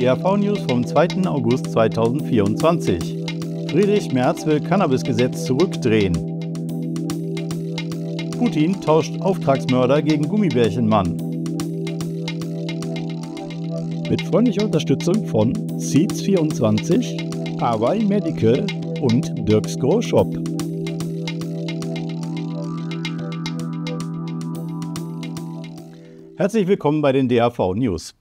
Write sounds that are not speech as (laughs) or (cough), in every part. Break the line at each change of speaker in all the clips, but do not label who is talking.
die news vom 2. August 2024. Friedrich Merz will Cannabisgesetz zurückdrehen. Putin tauscht Auftragsmörder gegen Gummibärchenmann. Mit freundlicher Unterstützung von Seeds24, Hawaii Medical und Dirks Grow Shop. Herzlich willkommen bei den DAV News.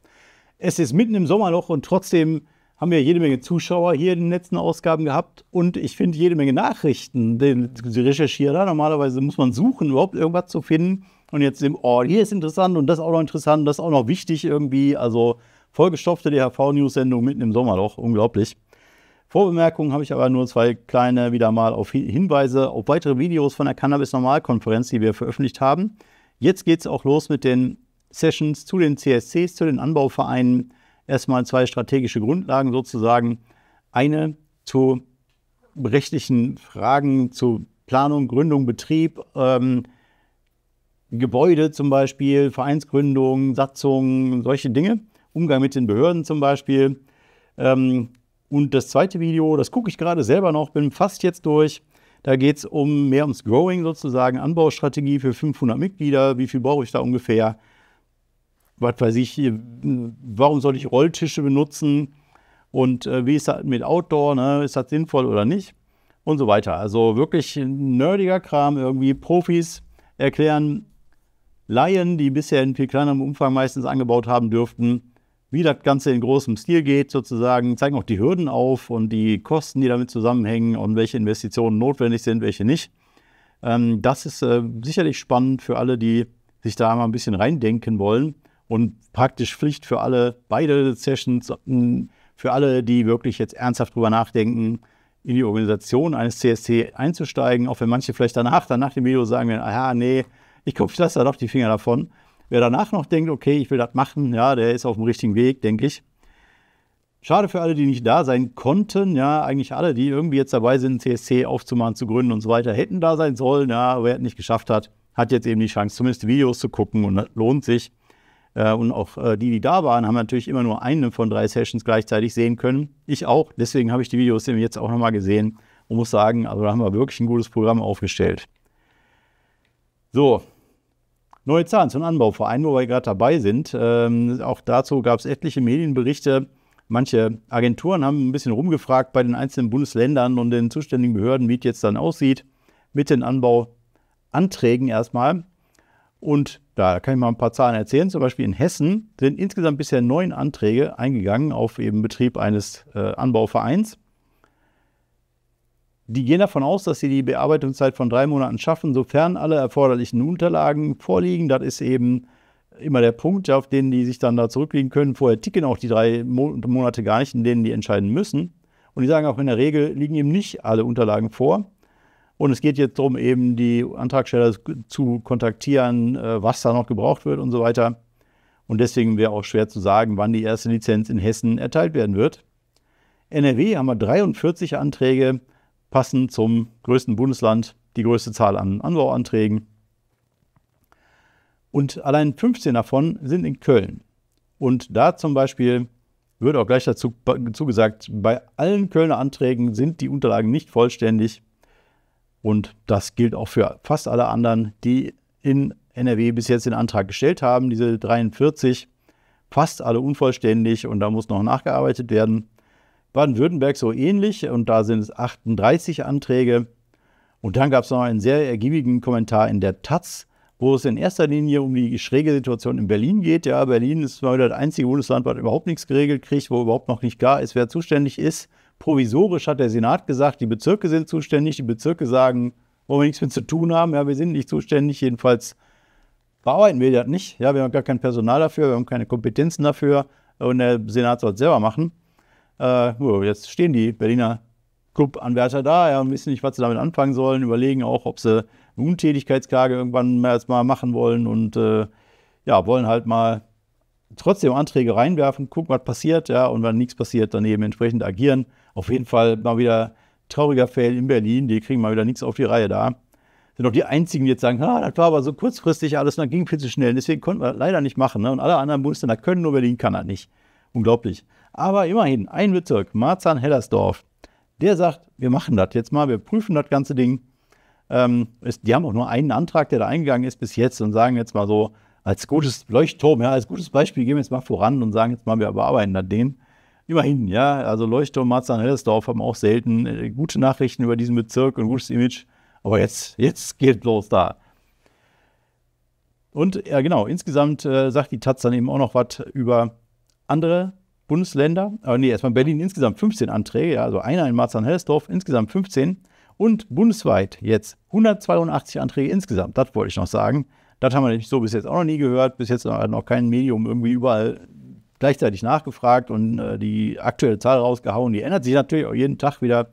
Es ist mitten im Sommerloch und trotzdem haben wir jede Menge Zuschauer hier in den letzten Ausgaben gehabt und ich finde jede Menge Nachrichten. Sie recherchieren da. Normalerweise muss man suchen, überhaupt irgendwas zu finden. Und jetzt, im, oh, hier ist interessant und das auch noch interessant, das auch noch wichtig irgendwie. Also vollgestopfte DHV-News-Sendung mitten im Sommerloch. Unglaublich. Vorbemerkungen habe ich aber nur zwei kleine wieder mal auf Hinweise auf weitere Videos von der Cannabis Normalkonferenz, die wir veröffentlicht haben. Jetzt geht es auch los mit den Sessions zu den CSCs, zu den Anbauvereinen erstmal zwei strategische Grundlagen sozusagen. Eine zu rechtlichen Fragen zu Planung, Gründung, Betrieb, ähm, Gebäude zum Beispiel, Vereinsgründung, Satzung, solche Dinge, Umgang mit den Behörden zum Beispiel. Ähm, und das zweite Video, das gucke ich gerade selber noch, bin fast jetzt durch. Da geht es um mehr ums Growing sozusagen, Anbaustrategie für 500 Mitglieder, wie viel brauche ich da ungefähr, was weiß ich, warum soll ich Rolltische benutzen und äh, wie ist das mit Outdoor, ne? ist das sinnvoll oder nicht und so weiter. Also wirklich nerdiger Kram, irgendwie Profis erklären Laien, die bisher in viel kleinerem Umfang meistens angebaut haben dürften, wie das Ganze in großem Stil geht sozusagen, zeigen auch die Hürden auf und die Kosten, die damit zusammenhängen und welche Investitionen notwendig sind, welche nicht. Ähm, das ist äh, sicherlich spannend für alle, die sich da mal ein bisschen reindenken wollen und praktisch Pflicht für alle, beide Sessions, ähm, für alle, die wirklich jetzt ernsthaft drüber nachdenken, in die Organisation eines CSC einzusteigen, auch wenn manche vielleicht danach, dann nach dem Video sagen werden, aha, nee, ich gucke, ich lasse da doch die Finger davon. Wer danach noch denkt, okay, ich will das machen, ja, der ist auf dem richtigen Weg, denke ich. Schade für alle, die nicht da sein konnten, ja, eigentlich alle, die irgendwie jetzt dabei sind, CSC aufzumachen, zu gründen und so weiter, hätten da sein sollen, ja, wer es nicht geschafft hat, hat jetzt eben die Chance, zumindest Videos zu gucken und das lohnt sich äh, und auch äh, die, die da waren, haben natürlich immer nur eine von drei Sessions gleichzeitig sehen können. Ich auch. Deswegen habe ich die Videos eben jetzt auch nochmal gesehen und muss sagen, also da haben wir wirklich ein gutes Programm aufgestellt. So, neue Zahlen zum Anbauverein, wo wir gerade dabei sind. Ähm, auch dazu gab es etliche Medienberichte. Manche Agenturen haben ein bisschen rumgefragt bei den einzelnen Bundesländern und den zuständigen Behörden, wie es jetzt dann aussieht mit den Anbauanträgen erstmal. Und da kann ich mal ein paar Zahlen erzählen. Zum Beispiel in Hessen sind insgesamt bisher neun Anträge eingegangen auf eben Betrieb eines äh, Anbauvereins. Die gehen davon aus, dass sie die Bearbeitungszeit von drei Monaten schaffen, sofern alle erforderlichen Unterlagen vorliegen. Das ist eben immer der Punkt, auf den die sich dann da zurücklegen können. Vorher ticken auch die drei Monate gar nicht, in denen die entscheiden müssen. Und die sagen auch in der Regel liegen eben nicht alle Unterlagen vor. Und es geht jetzt darum, eben die Antragsteller zu kontaktieren, äh, was da noch gebraucht wird und so weiter. Und deswegen wäre auch schwer zu sagen, wann die erste Lizenz in Hessen erteilt werden wird. NRW haben wir 43 Anträge, passend zum größten Bundesland, die größte Zahl an Anbauanträgen. Und allein 15 davon sind in Köln. Und da zum Beispiel wird auch gleich dazu zugesagt, bei allen Kölner Anträgen sind die Unterlagen nicht vollständig. Und das gilt auch für fast alle anderen, die in NRW bis jetzt den Antrag gestellt haben, diese 43, fast alle unvollständig und da muss noch nachgearbeitet werden. Baden-Württemberg so ähnlich und da sind es 38 Anträge. Und dann gab es noch einen sehr ergiebigen Kommentar in der Taz, wo es in erster Linie um die schräge Situation in Berlin geht. Ja, Berlin ist mal wieder das einzige Bundesland, was überhaupt nichts geregelt kriegt, wo überhaupt noch nicht klar ist, wer zuständig ist provisorisch hat der Senat gesagt, die Bezirke sind zuständig, die Bezirke sagen, wollen wir nichts mit zu tun haben, ja, wir sind nicht zuständig, jedenfalls bearbeiten wir das nicht, ja, wir haben gar kein Personal dafür, wir haben keine Kompetenzen dafür und der Senat soll es selber machen. Äh, jetzt stehen die Berliner Club-Anwärter da ja, und wissen nicht, was sie damit anfangen sollen, überlegen auch, ob sie eine Untätigkeitsklage irgendwann erstmal machen wollen und äh, ja, wollen halt mal trotzdem Anträge reinwerfen, gucken, was passiert, ja, und wenn nichts passiert, dann eben entsprechend agieren. Auf jeden Fall mal wieder trauriger Fail in Berlin. Die kriegen mal wieder nichts auf die Reihe da. Sind auch die einzigen, die jetzt sagen, ah, das war aber so kurzfristig alles und dann ging viel zu schnell. Deswegen konnten wir das leider nicht machen. Ne? Und alle anderen Bundesländer können, nur Berlin kann das nicht. Unglaublich. Aber immerhin, ein Bezirk, Marzahn-Hellersdorf, der sagt, wir machen das jetzt mal, wir prüfen das ganze Ding. Ähm, ist, die haben auch nur einen Antrag, der da eingegangen ist bis jetzt und sagen jetzt mal so, als gutes Leuchtturm, ja, als gutes Beispiel gehen wir jetzt mal voran und sagen jetzt mal, wir bearbeiten das den. Immerhin, ja. Also Leuchtturm Marzahn-Hellersdorf haben auch selten äh, gute Nachrichten über diesen Bezirk und gutes Image. Aber jetzt, jetzt geht los da. Und ja, genau, insgesamt äh, sagt die Taz dann eben auch noch was über andere Bundesländer. Aber nee, erstmal Berlin insgesamt 15 Anträge, ja, also einer in Marzahn-Hellersdorf, insgesamt 15. Und bundesweit jetzt 182 Anträge insgesamt, das wollte ich noch sagen. Das haben wir nämlich so bis jetzt auch noch nie gehört. Bis jetzt hat noch kein Medium irgendwie überall gleichzeitig nachgefragt und äh, die aktuelle Zahl rausgehauen. Die ändert sich natürlich auch jeden Tag wieder,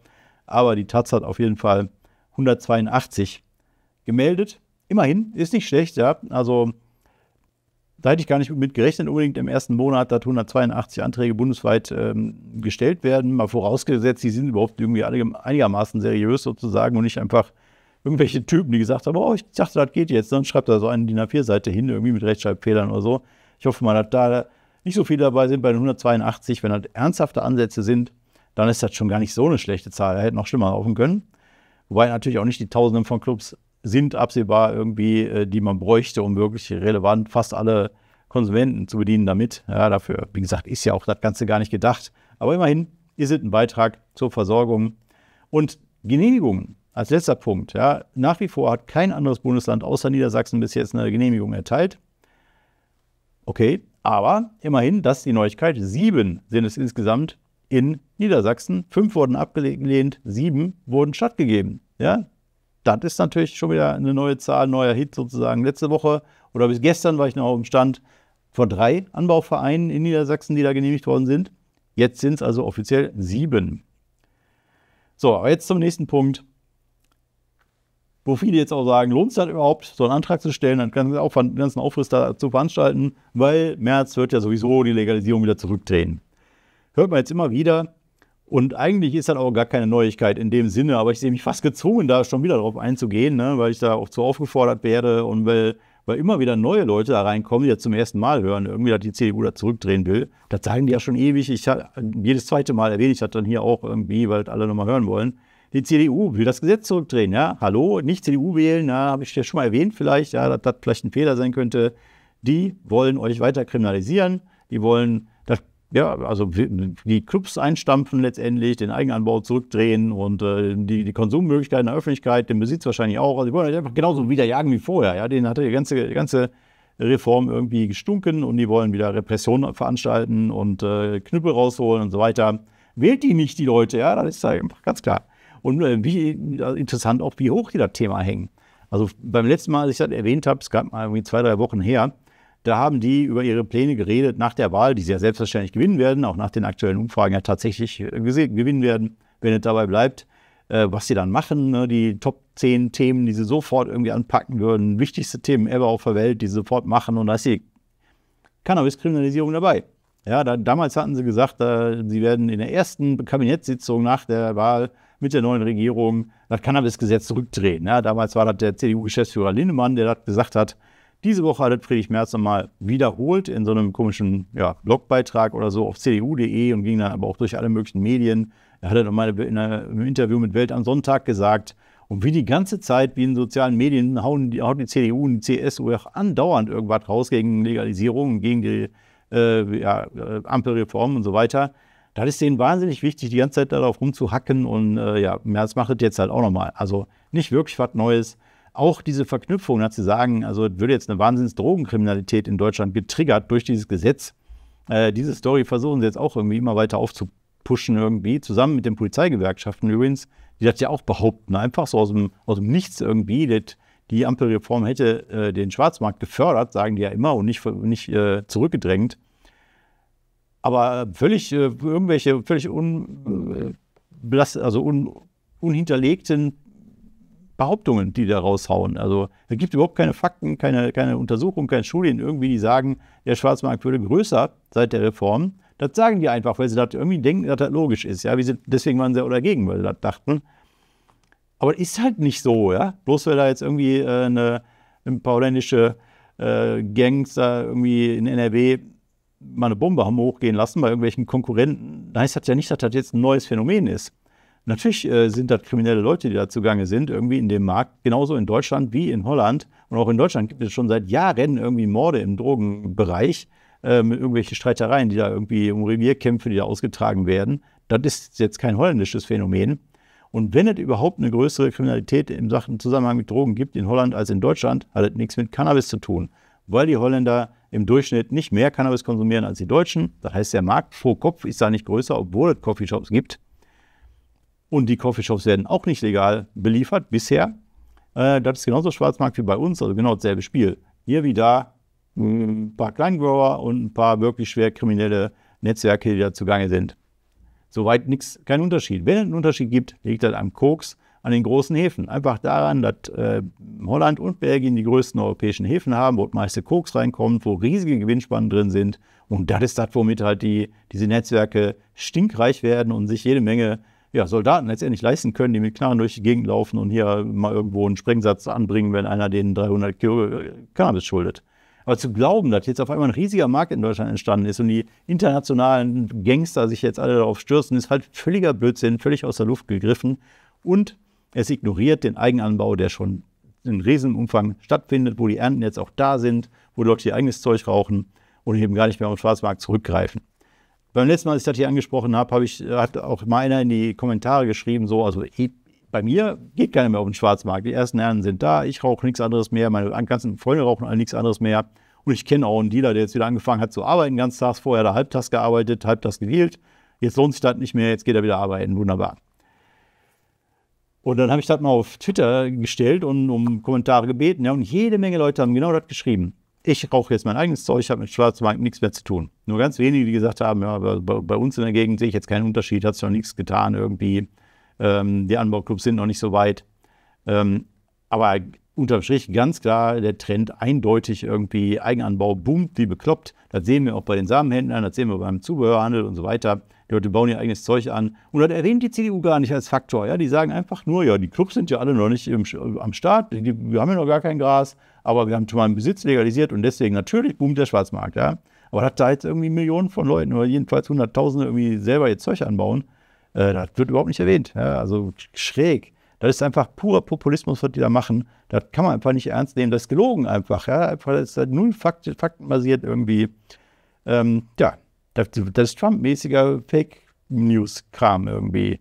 aber die Taz hat auf jeden Fall 182 gemeldet. Immerhin, ist nicht schlecht, ja. Also da hätte ich gar nicht mit gerechnet, unbedingt im ersten Monat, dass 182 Anträge bundesweit ähm, gestellt werden. Mal vorausgesetzt, die sind überhaupt irgendwie einigermaßen seriös sozusagen und nicht einfach irgendwelche Typen, die gesagt haben, oh, ich dachte, das geht jetzt, dann schreibt da so eine DIN A4-Seite hin, irgendwie mit Rechtschreibfehlern oder so. Ich hoffe mal, dass da nicht so viel dabei sind bei den 182. Wenn das halt ernsthafte Ansätze sind, dann ist das schon gar nicht so eine schlechte Zahl. Er hätte noch schlimmer laufen können. Wobei natürlich auch nicht die Tausenden von Clubs sind absehbar irgendwie, äh, die man bräuchte, um wirklich relevant fast alle Konsumenten zu bedienen damit. Ja, dafür, wie gesagt, ist ja auch das Ganze gar nicht gedacht. Aber immerhin ihr seid ein Beitrag zur Versorgung und Genehmigungen. Als letzter Punkt, ja, nach wie vor hat kein anderes Bundesland außer Niedersachsen bis jetzt eine Genehmigung erteilt. Okay, aber immerhin, das ist die Neuigkeit. Sieben sind es insgesamt in Niedersachsen. Fünf wurden abgelehnt, sieben wurden stattgegeben. Ja, das ist natürlich schon wieder eine neue Zahl, neuer Hit sozusagen. Letzte Woche oder bis gestern war ich noch im Stand von drei Anbauvereinen in Niedersachsen, die da genehmigt worden sind. Jetzt sind es also offiziell sieben. So, aber jetzt zum nächsten Punkt wo viele jetzt auch sagen, lohnt es das überhaupt, so einen Antrag zu stellen, einen ganzen, Aufwand, einen ganzen Aufriss da zu veranstalten, weil März wird ja sowieso die Legalisierung wieder zurückdrehen. Hört man jetzt immer wieder. Und eigentlich ist das auch gar keine Neuigkeit in dem Sinne, aber ich sehe mich fast gezwungen, da schon wieder drauf einzugehen, ne, weil ich da auch zu aufgefordert werde und weil, weil immer wieder neue Leute da reinkommen, die das zum ersten Mal hören, irgendwie, dass die CDU da zurückdrehen will. Das sagen die ja schon ewig. Ich, jedes zweite Mal erwähne ich das dann hier auch irgendwie, weil alle nochmal hören wollen. Die CDU will das Gesetz zurückdrehen. Ja, hallo, nicht CDU wählen, ja, habe ich dir schon mal erwähnt vielleicht, ja, dass das vielleicht ein Fehler sein könnte. Die wollen euch weiter kriminalisieren. Die wollen, das, ja, also die Clubs einstampfen letztendlich, den Eigenanbau zurückdrehen und äh, die, die Konsummöglichkeiten der Öffentlichkeit, den Besitz wahrscheinlich auch. Also die wollen euch einfach genauso wieder jagen wie vorher. Ja, den hatte die ganze, die ganze Reform irgendwie gestunken und die wollen wieder Repressionen veranstalten und äh, Knüppel rausholen und so weiter. Wählt die nicht, die Leute, ja, das ist ja ganz klar. Und äh, wie, interessant auch, wie hoch die das Thema hängen. Also beim letzten Mal, als ich das erwähnt habe, es gab mal irgendwie zwei, drei Wochen her, da haben die über ihre Pläne geredet nach der Wahl, die sie ja selbstverständlich gewinnen werden, auch nach den aktuellen Umfragen ja tatsächlich äh, gewinnen werden, wenn es dabei bleibt, äh, was sie dann machen, ne? die Top 10 Themen, die sie sofort irgendwie anpacken würden, wichtigste Themen ever auf der Welt, die sie sofort machen und da ist die Cannabiskriminalisierung dabei. Ja, da, damals hatten sie gesagt, äh, sie werden in der ersten Kabinettssitzung nach der Wahl mit der neuen Regierung das Cannabis-Gesetz zurückdrehen. Ja, damals war das der CDU-Geschäftsführer Lindemann, der das gesagt hat. Diese Woche hat Friedrich Merz nochmal wiederholt in so einem komischen ja, Blogbeitrag oder so auf cdu.de und ging dann aber auch durch alle möglichen Medien. Er hat dann nochmal in einem Interview mit Welt am Sonntag gesagt, und wie die ganze Zeit, wie in sozialen Medien, hauen die, haut die CDU und die CSU auch andauernd irgendwas raus gegen Legalisierung, gegen die äh, ja, äh, Ampelreform und so weiter. Das ist denen wahnsinnig wichtig, die ganze Zeit darauf rumzuhacken und äh, ja, Merz macht es jetzt halt auch nochmal. Also nicht wirklich was Neues. Auch diese Verknüpfung, dass sie sagen, also es würde jetzt eine Wahnsinns-Drogenkriminalität in Deutschland getriggert durch dieses Gesetz. Äh, diese Story versuchen sie jetzt auch irgendwie immer weiter aufzupushen irgendwie, zusammen mit den Polizeigewerkschaften übrigens, die das ja auch behaupten, einfach so aus dem, aus dem Nichts irgendwie, das, die Ampelreform hätte äh, den Schwarzmarkt gefördert, sagen die ja immer, und nicht, nicht äh, zurückgedrängt. Aber äh, völlig äh, irgendwelche, völlig un, äh, also un, unhinterlegten Behauptungen, die da raushauen. Also es gibt überhaupt keine Fakten, keine, keine Untersuchungen, keine Studien irgendwie, die sagen, der Schwarzmarkt würde größer seit der Reform. Das sagen die einfach, weil sie das irgendwie denken, dass das logisch ist. Ja? Sie, deswegen waren sie auch dagegen, weil sie das dachten. Aber das ist halt nicht so, ja. Bloß weil da jetzt irgendwie äh, eine, ein paar holländische äh, Gangs irgendwie in NRW mal eine Bombe haben hochgehen lassen bei irgendwelchen Konkurrenten, dann heißt das ja nicht, dass das jetzt ein neues Phänomen ist. Natürlich äh, sind das kriminelle Leute, die da zugange sind, irgendwie in dem Markt, genauso in Deutschland wie in Holland. Und auch in Deutschland gibt es schon seit Jahren irgendwie Morde im Drogenbereich, ähm, irgendwelche Streitereien, die da irgendwie um Revierkämpfe, die da ausgetragen werden. Das ist jetzt kein holländisches Phänomen. Und wenn es überhaupt eine größere Kriminalität im Sachen Zusammenhang mit Drogen gibt in Holland als in Deutschland, hat das nichts mit Cannabis zu tun, weil die Holländer im Durchschnitt nicht mehr Cannabis konsumieren als die Deutschen. Das heißt, der Markt pro Kopf ist da nicht größer, obwohl es Coffeeshops gibt. Und die Coffeeshops werden auch nicht legal beliefert bisher. Äh, das ist genauso Schwarzmarkt wie bei uns, also genau dasselbe Spiel. Hier wie da mm, ein paar Kleingrower und ein paar wirklich schwer kriminelle Netzwerke, die da zugange sind. Soweit nichts, kein Unterschied. Wenn es einen Unterschied gibt, liegt das am Koks an den großen Häfen. Einfach daran, dass äh, Holland und Belgien die größten europäischen Häfen haben, wo das meiste Koks reinkommt, wo riesige Gewinnspannen drin sind. Und das ist das, womit halt die, diese Netzwerke stinkreich werden und sich jede Menge ja, Soldaten letztendlich leisten können, die mit Knarren durch die Gegend laufen und hier mal irgendwo einen Sprengsatz anbringen, wenn einer denen 300 Kilo äh, Cannabis schuldet. Aber zu glauben, dass jetzt auf einmal ein riesiger Markt in Deutschland entstanden ist und die internationalen Gangster sich jetzt alle darauf stürzen, ist halt völliger Blödsinn, völlig aus der Luft gegriffen. Und es ignoriert den Eigenanbau, der schon in Riesenumfang stattfindet, wo die Ernten jetzt auch da sind, wo Leute ihr eigenes Zeug rauchen und eben gar nicht mehr auf den Schwarzmarkt zurückgreifen. Beim letzten Mal, als ich das hier angesprochen habe, habe ich, hat auch meiner in die Kommentare geschrieben, so, also bei mir geht keiner mehr auf den Schwarzmarkt. Die ersten Ernten sind da, ich rauche nichts anderes mehr, meine ganzen Freunde rauchen alle nichts anderes mehr. Und ich kenne auch einen Dealer, der jetzt wieder angefangen hat zu arbeiten, ganz tags vorher, da halbtags gearbeitet, halbtags gewählt. Jetzt lohnt sich das nicht mehr, jetzt geht er wieder arbeiten, wunderbar. Und dann habe ich das mal auf Twitter gestellt und um Kommentare gebeten. Ja, und jede Menge Leute haben genau das geschrieben. Ich rauche jetzt mein eigenes Zeug, habe mit Schwarzmarkt nichts mehr zu tun. Nur ganz wenige, die gesagt haben, ja, bei, bei uns in der Gegend sehe ich jetzt keinen Unterschied, hat sich noch nichts getan irgendwie. Ähm, die Anbauclubs sind noch nicht so weit. Ähm, aber unterm Strich ganz klar der Trend eindeutig irgendwie Eigenanbau boomt wie bekloppt. Das sehen wir auch bei den Samenhändlern, das sehen wir beim Zubehörhandel und so weiter. Die Leute bauen ihr eigenes Zeug an. Und das erwähnt die CDU gar nicht als Faktor. Ja? Die sagen einfach nur, ja, die Clubs sind ja alle noch nicht im, am Start, die, wir haben ja noch gar kein Gras, aber wir haben schon mal einen Besitz legalisiert und deswegen natürlich boomt der Schwarzmarkt. Ja? Aber dass da jetzt irgendwie Millionen von Leuten oder jedenfalls Hunderttausende irgendwie selber ihr Zeug anbauen, äh, das wird überhaupt nicht erwähnt. Ja? Also schräg. Das ist einfach purer Populismus, was die da machen. Das kann man einfach nicht ernst nehmen. Das ist gelogen einfach. Ja, einfach das ist halt null Fakt, faktenbasiert irgendwie. Ähm, ja, das, das ist Trump-mäßiger Fake-News-Kram irgendwie.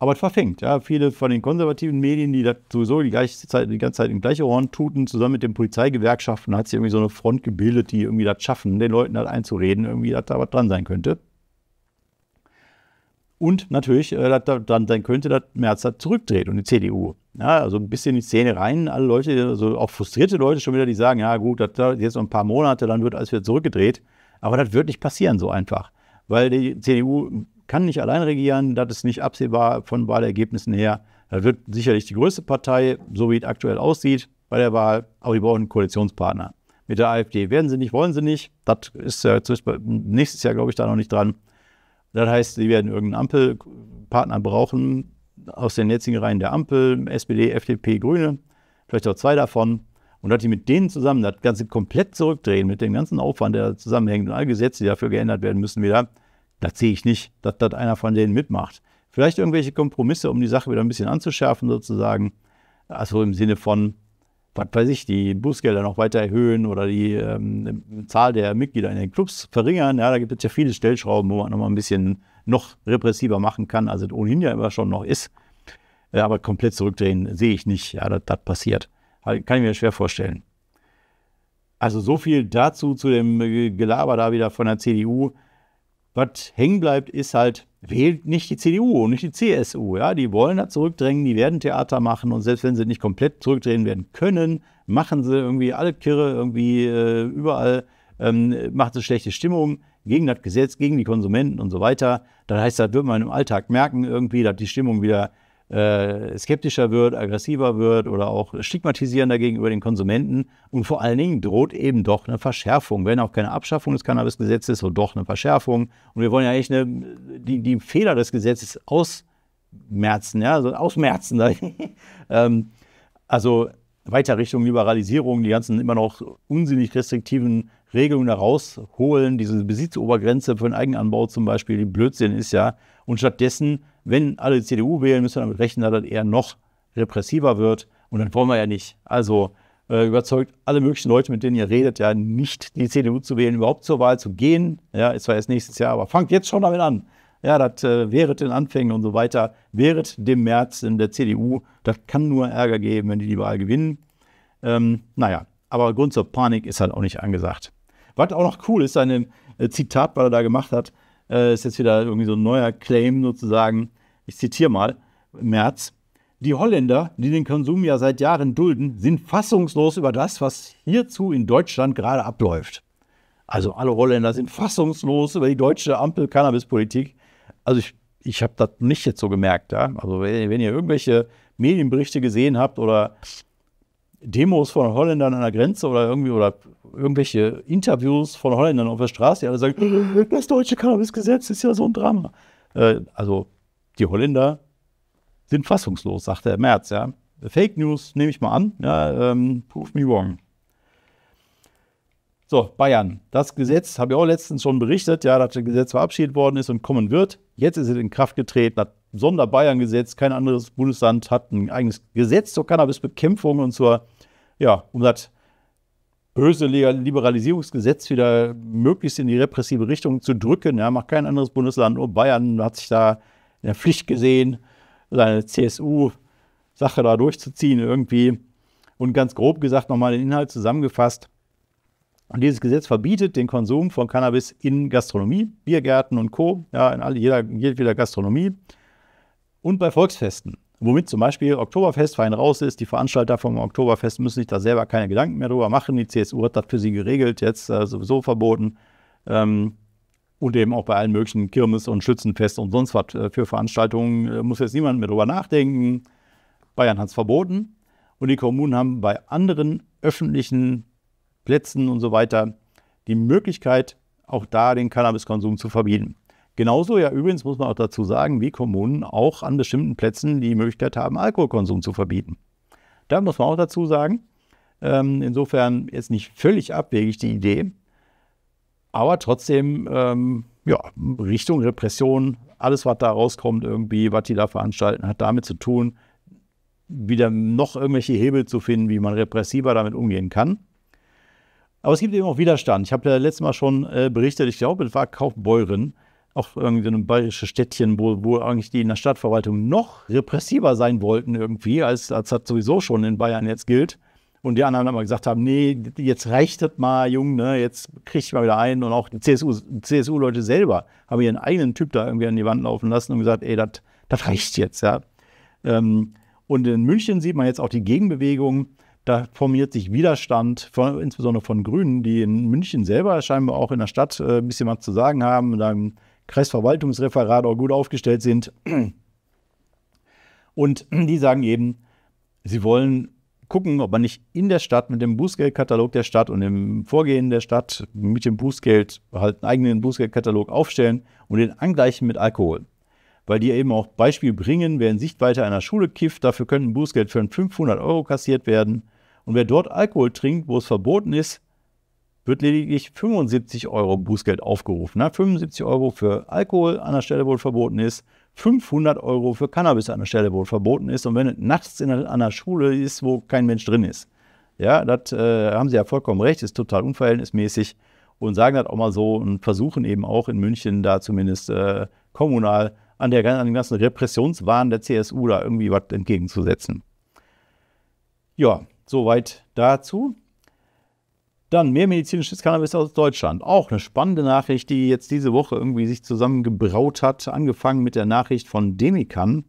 Aber es verfängt. Ja. Viele von den konservativen Medien, die das sowieso die, gleiche Zeit, die ganze Zeit im gleichen Ohren tuten, zusammen mit den Polizeigewerkschaften, hat sich irgendwie so eine Front gebildet, die irgendwie das schaffen, den Leuten halt einzureden, irgendwie, dass da was dran sein könnte. Und natürlich, äh, dann, dann könnte das März halt zurückdrehen und die CDU. Ja, also ein bisschen in die Szene rein, alle Leute, also auch frustrierte Leute schon wieder, die sagen, ja gut, das dauert jetzt noch ein paar Monate, dann wird alles wieder zurückgedreht. Aber das wird nicht passieren so einfach, weil die CDU kann nicht allein regieren, das ist nicht absehbar von Wahlergebnissen her. Das wird sicherlich die größte Partei, so wie es aktuell aussieht bei der Wahl, aber die brauchen einen Koalitionspartner. Mit der AfD werden sie nicht, wollen sie nicht. Das ist ja äh, nächstes Jahr, glaube ich, da noch nicht dran. Das heißt, sie werden irgendeinen Ampelpartner brauchen aus den jetzigen Reihen der Ampel, SPD, FDP, Grüne, vielleicht auch zwei davon. Und dass die mit denen zusammen das Ganze komplett zurückdrehen, mit dem ganzen Aufwand, der zusammenhängt und alle Gesetze, die dafür geändert werden müssen, wieder, das sehe ich nicht, dass das einer von denen mitmacht. Vielleicht irgendwelche Kompromisse, um die Sache wieder ein bisschen anzuschärfen, sozusagen. Also im Sinne von, was weiß ich, die Bußgelder noch weiter erhöhen oder die ähm, Zahl der Mitglieder in den Clubs verringern. Ja, da gibt es ja viele Stellschrauben, wo man nochmal ein bisschen noch repressiver machen kann, als es ohnehin ja immer schon noch ist. Ja, aber komplett zurückdrehen sehe ich nicht. Ja, das passiert. Kann ich mir schwer vorstellen. Also so viel dazu zu dem Gelaber da wieder von der CDU was hängen bleibt, ist halt, wählt nicht die CDU und nicht die CSU. Ja? Die wollen da zurückdrängen, die werden Theater machen und selbst wenn sie nicht komplett zurückdrehen werden können, machen sie irgendwie alle Kirre, irgendwie äh, überall ähm, macht es schlechte Stimmung gegen das Gesetz, gegen die Konsumenten und so weiter. Das heißt, das wird man im Alltag merken irgendwie, dass die Stimmung wieder äh, skeptischer wird, aggressiver wird oder auch stigmatisierender gegenüber den Konsumenten. Und vor allen Dingen droht eben doch eine Verschärfung, wenn auch keine Abschaffung des Cannabisgesetzes, so doch eine Verschärfung. Und wir wollen ja eigentlich eine, die, die Fehler des Gesetzes ausmerzen, ja, also ausmerzen. (laughs) ähm, also weiter Richtung Liberalisierung, die ganzen immer noch unsinnig restriktiven Regelungen herausholen, diese Besitzobergrenze für den Eigenanbau zum Beispiel, die Blödsinn ist ja. Und stattdessen wenn alle CDU wählen, müssen wir damit rechnen, dass das eher noch repressiver wird. Und dann wollen wir ja nicht. Also äh, überzeugt alle möglichen Leute, mit denen ihr redet, ja, nicht die CDU zu wählen, überhaupt zur Wahl zu gehen. Ja, ist zwar erst nächstes Jahr, aber fangt jetzt schon damit an. Ja, das äh, wäret den Anfängen und so weiter, wäret dem März in der CDU. Das kann nur Ärger geben, wenn die die Wahl gewinnen. Ähm, naja, aber Grund zur Panik ist halt auch nicht angesagt. Was auch noch cool ist, seine äh, Zitat, was er da gemacht hat, äh, ist jetzt wieder irgendwie so ein neuer Claim sozusagen ich zitiere mal, März, die Holländer, die den Konsum ja seit Jahren dulden, sind fassungslos über das, was hierzu in Deutschland gerade abläuft. Also alle Holländer sind fassungslos über die deutsche Ampel-Cannabis-Politik. Also ich, ich habe das nicht jetzt so gemerkt. Ja? Also wenn, wenn ihr irgendwelche Medienberichte gesehen habt oder Demos von Holländern an der Grenze oder irgendwie oder irgendwelche Interviews von Holländern auf der Straße, die alle sagen, das deutsche Cannabis-Gesetz ist ja so ein Drama. Äh, also die Holländer sind fassungslos, sagte der Merz. Ja. Fake News nehme ich mal an. Ja, ähm, prove me wrong. So, Bayern. Das Gesetz, habe ich auch letztens schon berichtet, ja, dass das Gesetz verabschiedet worden ist und kommen wird. Jetzt ist es in Kraft getreten, das sonder bayern gesetz Kein anderes Bundesland hat ein eigenes Gesetz zur Cannabisbekämpfung und zur, ja, um das böse Liberalisierungsgesetz wieder möglichst in die repressive Richtung zu drücken. Ja, macht kein anderes Bundesland. Oh, Bayern hat sich da in der Pflicht gesehen, seine CSU-Sache da durchzuziehen irgendwie. Und ganz grob gesagt nochmal den Inhalt zusammengefasst. Und dieses Gesetz verbietet den Konsum von Cannabis in Gastronomie, Biergärten und Co., ja, in alle, jeder, jeder Gastronomie und bei Volksfesten. Womit zum Beispiel Oktoberfestverein raus ist, die Veranstalter vom Oktoberfest müssen sich da selber keine Gedanken mehr drüber machen. Die CSU hat das für sie geregelt, jetzt äh, sowieso verboten. Ähm, und eben auch bei allen möglichen Kirmes und Schützenfest und sonst was äh, für Veranstaltungen äh, muss jetzt niemand mehr drüber nachdenken. Bayern hat es verboten und die Kommunen haben bei anderen öffentlichen Plätzen und so weiter die Möglichkeit, auch da den Cannabiskonsum zu verbieten. Genauso ja übrigens muss man auch dazu sagen, wie Kommunen auch an bestimmten Plätzen die Möglichkeit haben, Alkoholkonsum zu verbieten. Da muss man auch dazu sagen, ähm, insofern jetzt nicht völlig abwegig die Idee, aber trotzdem ähm, ja, Richtung Repression, alles, was da rauskommt, irgendwie, was die da veranstalten, hat damit zu tun, wieder noch irgendwelche Hebel zu finden, wie man repressiver damit umgehen kann. Aber es gibt eben auch Widerstand. Ich habe ja letztes Mal schon äh, berichtet, ich glaube, es war Kaufbeuren, auch irgendwie ein bayerisches Städtchen, wo, wo eigentlich die in der Stadtverwaltung noch repressiver sein wollten irgendwie, als, als das sowieso schon in Bayern jetzt gilt. Und die anderen haben aber gesagt haben, nee, jetzt reicht das mal, Jung, ne, jetzt ich mal wieder ein. Und auch die CSU-Leute CSU selber haben ihren eigenen Typ da irgendwie an die Wand laufen lassen und gesagt, ey, das reicht jetzt, ja. Ähm, und in München sieht man jetzt auch die Gegenbewegung. Da formiert sich Widerstand, von, insbesondere von Grünen, die in München selber scheinbar auch in der Stadt äh, ein bisschen was zu sagen haben, in einem Kreisverwaltungsreferat auch gut aufgestellt sind. Und die sagen eben, sie wollen gucken, ob man nicht in der Stadt mit dem Bußgeldkatalog der Stadt und dem Vorgehen der Stadt mit dem Bußgeld halt einen eigenen Bußgeldkatalog aufstellen und den angleichen mit Alkohol. Weil die eben auch Beispiel bringen, wer in Sichtweite einer Schule kifft, dafür können Bußgeld für 500 Euro kassiert werden. Und wer dort Alkohol trinkt, wo es verboten ist, wird lediglich 75 Euro Bußgeld aufgerufen. 75 Euro für Alkohol an der Stelle, wo es verboten ist 500 Euro für Cannabis an der Stelle, wo es verboten ist. Und wenn es nachts in einer, Schule ist, wo kein Mensch drin ist. Ja, das äh, haben Sie ja vollkommen recht, ist total unverhältnismäßig und sagen das auch mal so und versuchen eben auch in München da zumindest äh, kommunal an, der, an dem ganzen Repressionswahn der CSU da irgendwie was entgegenzusetzen. Ja, soweit dazu. Dann mehr medizinisches Cannabis aus Deutschland. Auch eine spannende Nachricht, die jetzt diese Woche irgendwie sich zusammengebraut hat. Angefangen mit der Nachricht von Demikan,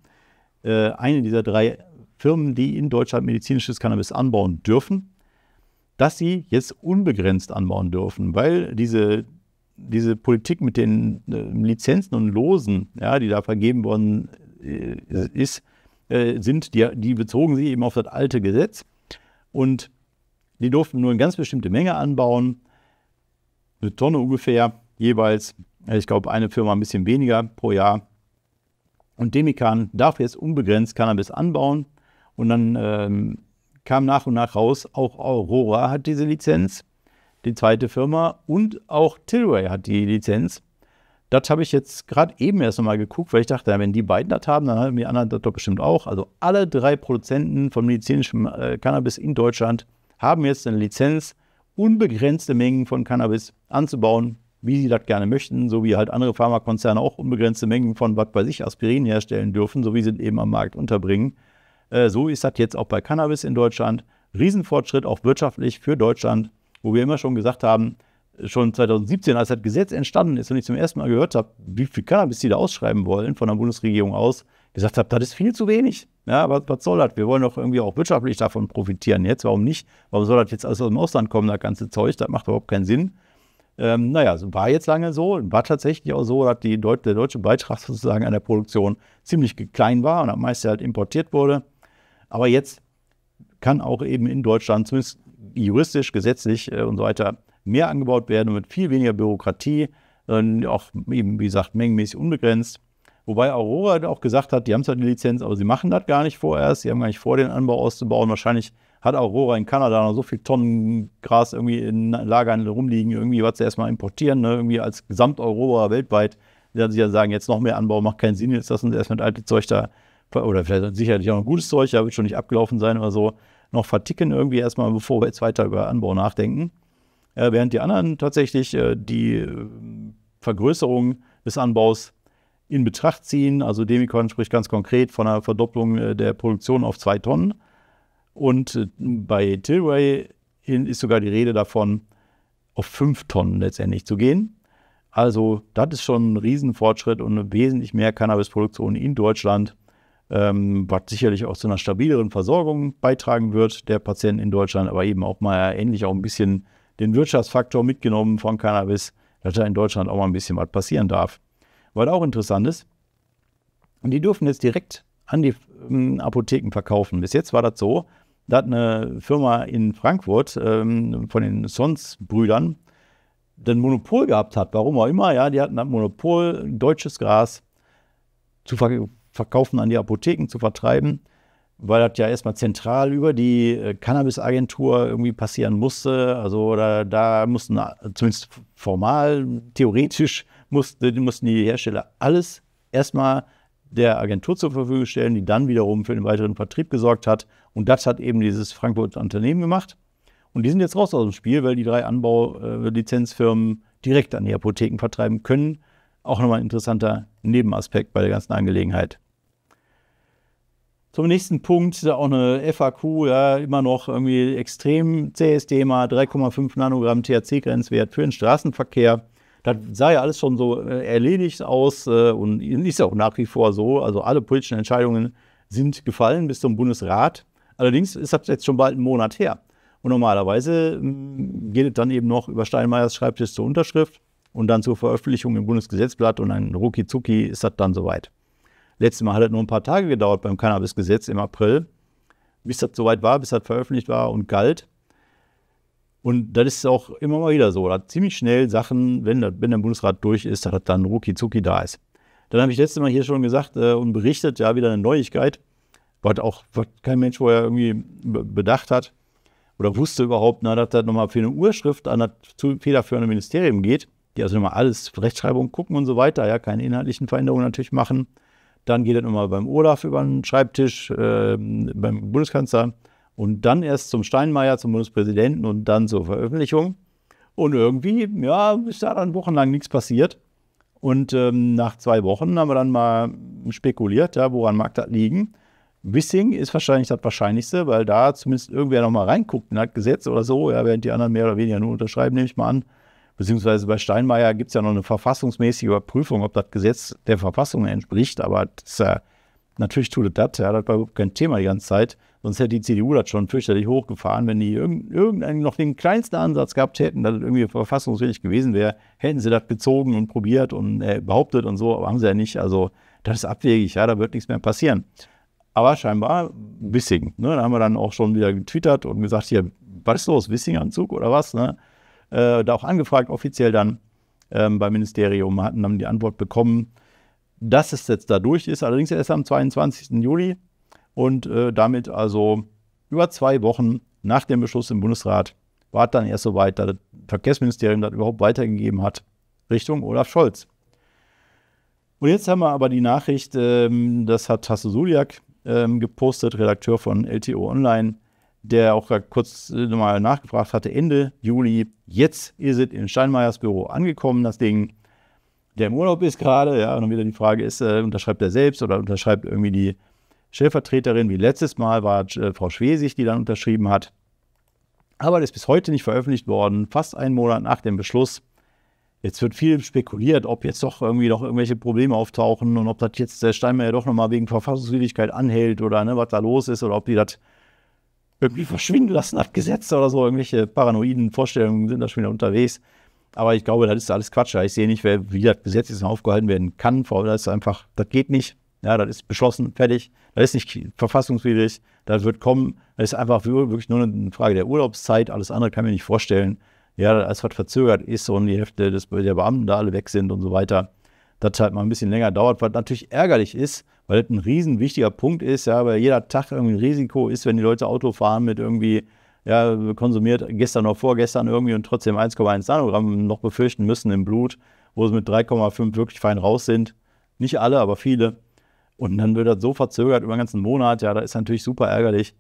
äh, eine dieser drei Firmen, die in Deutschland medizinisches Cannabis anbauen dürfen, dass sie jetzt unbegrenzt anbauen dürfen, weil diese, diese Politik mit den äh, Lizenzen und Losen, ja, die da vergeben worden äh, ist, sind, die, die bezogen sich eben auf das alte Gesetz. Und die durften nur eine ganz bestimmte Menge anbauen, eine Tonne ungefähr jeweils. Äh, ich glaube, eine Firma ein bisschen weniger pro Jahr. Und Demikan darf jetzt unbegrenzt Cannabis anbauen. Und dann ähm, kam nach und nach raus, auch Aurora hat diese Lizenz, die zweite Firma, und auch Tilray hat die Lizenz. Das habe ich jetzt gerade eben erst nochmal geguckt, weil ich dachte, wenn die beiden das haben, dann haben die anderen das doch bestimmt auch. Also alle drei Produzenten von medizinischem äh, Cannabis in Deutschland haben jetzt eine Lizenz, unbegrenzte Mengen von Cannabis anzubauen, wie sie das gerne möchten, so wie halt andere Pharmakonzerne auch unbegrenzte Mengen von, was bei sich Aspirin herstellen dürfen, so wie sie es eben am Markt unterbringen. Äh, so ist das jetzt auch bei Cannabis in Deutschland. Riesenfortschritt auch wirtschaftlich für Deutschland, wo wir immer schon gesagt haben, schon 2017, als das Gesetz entstanden ist und ich zum ersten Mal gehört habe, wie viel Cannabis sie da ausschreiben wollen von der Bundesregierung aus, gesagt habe, das ist viel zu wenig. Ja, was, was soll das? Wir wollen doch irgendwie auch wirtschaftlich davon profitieren jetzt. Warum nicht? Warum soll das jetzt aus dem Ausland kommen, das ganze Zeug? Das macht überhaupt keinen Sinn. Ähm, naja, war jetzt lange so. War tatsächlich auch so, dass die, der deutsche Beitrag sozusagen an der Produktion ziemlich klein war und am meisten halt importiert wurde. Aber jetzt kann auch eben in Deutschland, zumindest juristisch, gesetzlich äh, und so weiter, mehr angebaut werden und mit viel weniger Bürokratie, äh, auch eben, wie gesagt, mengenmäßig unbegrenzt. Wobei Aurora auch gesagt hat, die haben zwar halt die Lizenz, aber sie machen das gar nicht vorerst. Sie haben gar nicht vor, den Anbau auszubauen. Wahrscheinlich hat Aurora in Kanada noch so viel Tonnen Gras irgendwie in Lagern rumliegen, irgendwie was sie erstmal importieren, ne? irgendwie als Gesamt-Aurora weltweit. Dann sie ja sagen, jetzt noch mehr Anbau macht keinen Sinn, jetzt lassen sie erstmal mit altem Zeug da, oder vielleicht sicherlich auch noch gutes Zeug, da wird schon nicht abgelaufen sein oder so, noch verticken irgendwie erstmal, bevor wir jetzt weiter über Anbau nachdenken. Äh, während die anderen tatsächlich äh, die äh, Vergrößerung des Anbaus in Betracht ziehen. Also Demikon spricht ganz konkret von einer Verdopplung äh, der Produktion auf zwei Tonnen. Und äh, bei Tilray ist sogar die Rede davon, auf fünf Tonnen letztendlich zu gehen. Also das ist schon ein Riesenfortschritt und wesentlich mehr Cannabisproduktion in Deutschland, ähm, was sicherlich auch zu einer stabileren Versorgung beitragen wird der Patienten in Deutschland, aber eben auch mal endlich auch ein bisschen den Wirtschaftsfaktor mitgenommen von Cannabis, dass da in Deutschland auch mal ein bisschen was passieren darf was auch interessant ist. Und die dürfen jetzt direkt an die ähm, Apotheken verkaufen. Bis jetzt war das so, da hat eine Firma in Frankfurt ähm, von den Sons-Brüdern ein Monopol gehabt hat. Warum auch immer, ja, die hatten ein Monopol, deutsches Gras zu ver verkaufen an die Apotheken, zu vertreiben, weil das ja erstmal zentral über die äh, Cannabis-Agentur irgendwie passieren musste. Also da, da mussten äh, zumindest formal, theoretisch mussten, mussten die Hersteller alles erstmal der Agentur zur Verfügung stellen, die dann wiederum für den weiteren Vertrieb gesorgt hat. Und das hat eben dieses Frankfurter Unternehmen gemacht. Und die sind jetzt raus aus dem Spiel, weil die drei Anbau-Lizenzfirmen direkt an die Apotheken vertreiben können. Auch nochmal ein interessanter Nebenaspekt bei der ganzen Angelegenheit. Zum nächsten Punkt, auch eine FAQ, ja, immer noch irgendwie extrem zähes Thema, 3,5 Nanogramm THC-Grenzwert für den Straßenverkehr. Das sah ja alles schon so äh, erledigt aus äh, und ist ja auch nach wie vor so. Also alle politischen Entscheidungen sind gefallen bis zum Bundesrat. Allerdings ist das jetzt schon bald einen Monat her. Und normalerweise mm, geht es dann eben noch über Steinmeiers Schreibtisch zur Unterschrift und dann zur Veröffentlichung im Bundesgesetzblatt und ein Rucki-Zucki ist das dann soweit. Letztes Mal hat es nur ein paar Tage gedauert beim Cannabisgesetz im April, bis das soweit war, bis das veröffentlicht war und galt. Und das ist auch immer mal wieder so. Da ziemlich schnell Sachen, wenn, wenn der Bundesrat durch ist, dass das dann rucki zucki da ist. Dann habe ich letztes Mal hier schon gesagt äh, und berichtet, ja, wieder eine Neuigkeit, was auch was kein Mensch vorher irgendwie bedacht hat oder wusste überhaupt, na, dass das nochmal für eine Urschrift an das federführende Ministerium geht, die also nochmal alles Rechtschreibung gucken und so weiter, ja, keine inhaltlichen Veränderungen natürlich machen. Dann geht das nochmal beim Olaf über den Schreibtisch, äh, beim Bundeskanzler und dann erst zum Steinmeier, zum Bundespräsidenten und dann zur Veröffentlichung. Und irgendwie, ja, ist da dann wochenlang nichts passiert. Und ähm, nach zwei Wochen haben wir dann mal spekuliert, ja, woran mag das liegen. Wissing ist wahrscheinlich das Wahrscheinlichste, weil da zumindest irgendwer nochmal reinguckt in das Gesetz oder so, ja, während die anderen mehr oder weniger nur unterschreiben, nehme ich mal an. Beziehungsweise bei Steinmeier gibt es ja noch eine verfassungsmäßige Überprüfung, ob das Gesetz der Verfassung entspricht, aber das ist natürlich tut es das, ja, das war überhaupt kein Thema die ganze Zeit. Sonst hätte die CDU das schon fürchterlich hochgefahren, wenn die irgendeinen noch den kleinsten Ansatz gehabt hätten, dass es irgendwie verfassungswidrig gewesen wäre, hätten sie das gezogen und probiert und äh, behauptet und so, aber haben sie ja nicht. Also das ist abwegig, ja, da wird nichts mehr passieren. Aber scheinbar Wissing. Ne? Da haben wir dann auch schon wieder getwittert und gesagt, hier, was ist los, Wissing-Anzug oder was? Ne? Äh, da auch angefragt, offiziell dann ähm, beim Ministerium, hatten dann die Antwort bekommen, dass es jetzt da durch ist, allerdings erst am 22. Juli. Und äh, damit also über zwei Wochen nach dem Beschluss im Bundesrat war es dann erst so weit, dass das Verkehrsministerium das überhaupt weitergegeben hat, Richtung Olaf Scholz. Und jetzt haben wir aber die Nachricht, ähm, das hat Tasso Suliak ähm, gepostet, Redakteur von LTO Online, der auch kurz äh, mal nachgefragt hatte, Ende Juli, jetzt ist es in Steinmeiers Büro angekommen, das Ding, der im Urlaub ist gerade, ja, und dann wieder die Frage ist, äh, unterschreibt er selbst oder unterschreibt irgendwie die Stellvertreterin wie letztes Mal war äh, Frau Schwesig, die dann unterschrieben hat. Aber das ist bis heute nicht veröffentlicht worden, fast einen Monat nach dem Beschluss. Jetzt wird viel spekuliert, ob jetzt doch irgendwie noch irgendwelche Probleme auftauchen und ob das jetzt der äh, Steinmeier doch nochmal wegen Verfassungswidrigkeit anhält oder ne, was da los ist oder ob die das irgendwie verschwinden lassen hat, Gesetze oder so. Irgendwelche paranoiden Vorstellungen sind da schon wieder unterwegs. Aber ich glaube, das ist alles Quatsch. Ich sehe nicht, wer, wie das Gesetz jetzt noch aufgehalten werden kann. Vor allem, das ist einfach, das geht nicht. Ja, das ist beschlossen, fertig. Das ist nicht verfassungswidrig. Das wird kommen. Das ist einfach wirklich nur eine Frage der Urlaubszeit. Alles andere kann ich mir nicht vorstellen. Ja, als was verzögert ist und die Hälfte des, der Beamten da alle weg sind und so weiter. Das halt mal ein bisschen länger dauert, was natürlich ärgerlich ist, weil das ein riesen wichtiger Punkt ist, ja, weil jeder Tag irgendwie ein Risiko ist, wenn die Leute Auto fahren mit irgendwie, ja, konsumiert gestern noch vorgestern irgendwie und trotzdem 1,1 Nanogramm noch befürchten müssen im Blut, wo sie mit 3,5 wirklich fein raus sind. Nicht alle, aber viele und dann wird das so verzögert über den ganzen Monat. Ja, das ist natürlich super ärgerlich.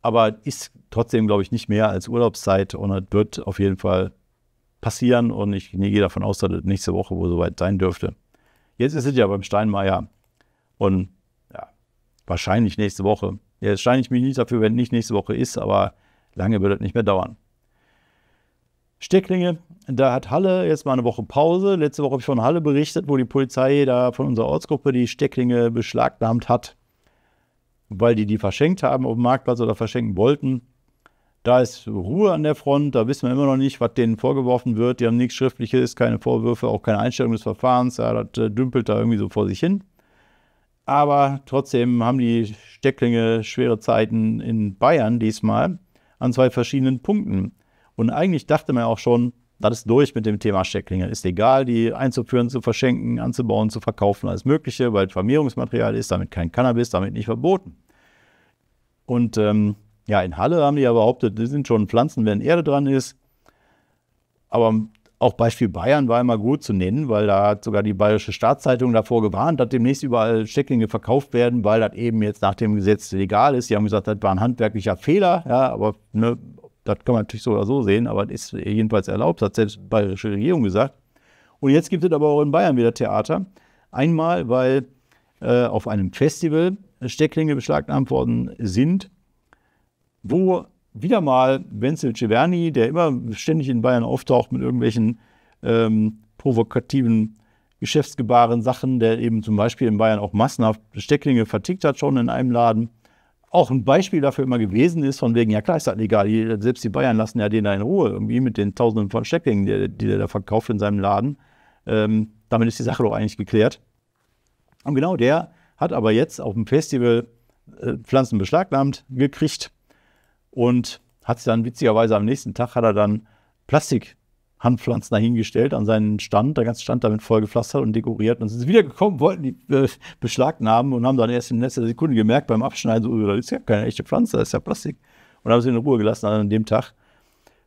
Aber ist trotzdem, glaube ich, nicht mehr als Urlaubszeit. Und das wird auf jeden Fall passieren. Und ich gehe davon aus, dass das nächste Woche wohl soweit sein dürfte. Jetzt ist es ja beim Steinmeier. Und ja, wahrscheinlich nächste Woche. Jetzt steine ich mich nicht dafür, wenn nicht nächste Woche ist. Aber lange wird das nicht mehr dauern. Stecklinge, da hat Halle jetzt mal eine Woche Pause. Letzte Woche habe ich von Halle berichtet, wo die Polizei da von unserer Ortsgruppe die Stecklinge beschlagnahmt hat, weil die die verschenkt haben auf dem Marktplatz oder verschenken wollten. Da ist Ruhe an der Front, da wissen wir immer noch nicht, was denen vorgeworfen wird. Die haben nichts Schriftliches, keine Vorwürfe, auch keine Einstellung des Verfahrens. Ja, das äh, dümpelt da irgendwie so vor sich hin. Aber trotzdem haben die Stecklinge schwere Zeiten in Bayern diesmal an zwei verschiedenen Punkten. Und eigentlich dachte man auch schon, das ist durch mit dem Thema Stecklinge. Ist egal, die einzuführen, zu verschenken, anzubauen, zu verkaufen, alles Mögliche, weil Vermehrungsmaterial ist damit kein Cannabis, damit nicht verboten. Und ähm, ja, in Halle haben die ja behauptet, die sind schon Pflanzen, wenn Erde dran ist. Aber auch Beispiel Bayern war immer gut zu nennen, weil da hat sogar die Bayerische Staatszeitung davor gewarnt, dass demnächst überall Stecklinge verkauft werden, weil das eben jetzt nach dem Gesetz legal ist. Die haben gesagt, das war ein handwerklicher Fehler, ja, aber ne, das kann man natürlich so oder so sehen, aber das ist jedenfalls erlaubt, hat selbst die bayerische Regierung gesagt. Und jetzt gibt es aber auch in Bayern wieder Theater. Einmal, weil äh, auf einem Festival Stecklinge beschlagnahmt worden sind, wo wieder mal Wenzel Ceverni, der immer ständig in Bayern auftaucht mit irgendwelchen ähm, provokativen Geschäftsgebaren, Sachen, der eben zum Beispiel in Bayern auch massenhaft Stecklinge vertickt hat, schon in einem Laden auch ein Beispiel dafür immer gewesen ist, von wegen, ja klar ist das legal, selbst die Bayern lassen ja den da in Ruhe, irgendwie mit den tausenden von Steckingen, die, die der da verkauft in seinem Laden. Ähm, damit ist die Sache doch eigentlich geklärt. Und genau der hat aber jetzt auf dem Festival äh, Pflanzen beschlagnahmt gekriegt und hat dann witzigerweise am nächsten Tag hat er dann Plastik Handpflanzen dahingestellt an seinen Stand, der ganze Stand damit vollgepflastert und dekoriert. Und sind wieder gekommen, wollten die äh, beschlagnahmen und haben dann erst in letzter Sekunde gemerkt beim Abschneiden, so, das ist ja keine echte Pflanze, das ist ja Plastik. Und haben sie in Ruhe gelassen an dem Tag.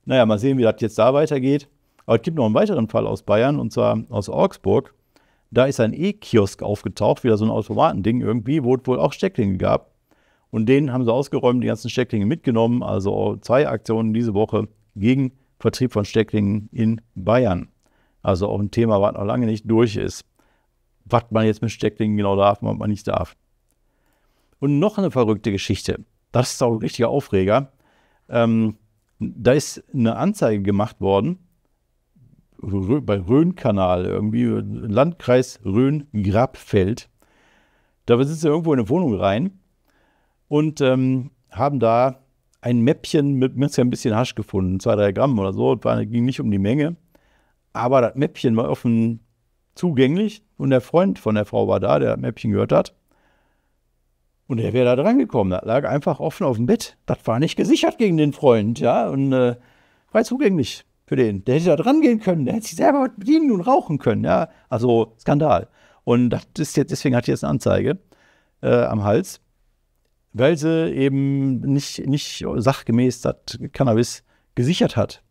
Naja, mal sehen, wie das jetzt da weitergeht. Aber es gibt noch einen weiteren Fall aus Bayern und zwar aus Augsburg. Da ist ein E-Kiosk aufgetaucht, wieder so ein Automatending irgendwie, wo es wohl auch Stecklinge gab. Und den haben sie ausgeräumt, die ganzen Stecklinge mitgenommen. Also zwei Aktionen diese Woche gegen Vertrieb von Stecklingen in Bayern. Also auch ein Thema, was noch lange nicht durch ist. Was man jetzt mit Stecklingen genau darf und was man nicht darf. Und noch eine verrückte Geschichte. Das ist auch ein richtiger Aufreger. Ähm, da ist eine Anzeige gemacht worden bei Rhönkanal irgendwie, Landkreis Rhön-Grabfeld. Da sitzen sie irgendwo in eine Wohnung rein und ähm, haben da ein Mäppchen mit mir ist ja ein bisschen Hasch gefunden, zwei, drei Gramm oder so. Es ging nicht um die Menge. Aber das Mäppchen war offen zugänglich und der Freund von der Frau war da, der das Mäppchen gehört hat. Und der wäre da dran gekommen. Das lag einfach offen auf dem Bett. Das war nicht gesichert gegen den Freund, ja. Und äh, frei zugänglich für den. Der hätte da dran gehen können. Der hätte sich selber bedienen und rauchen können, ja. Also Skandal. Und das ist jetzt, deswegen hat er jetzt eine Anzeige äh, am Hals weil sie eben nicht, nicht sachgemäß das Cannabis gesichert hat.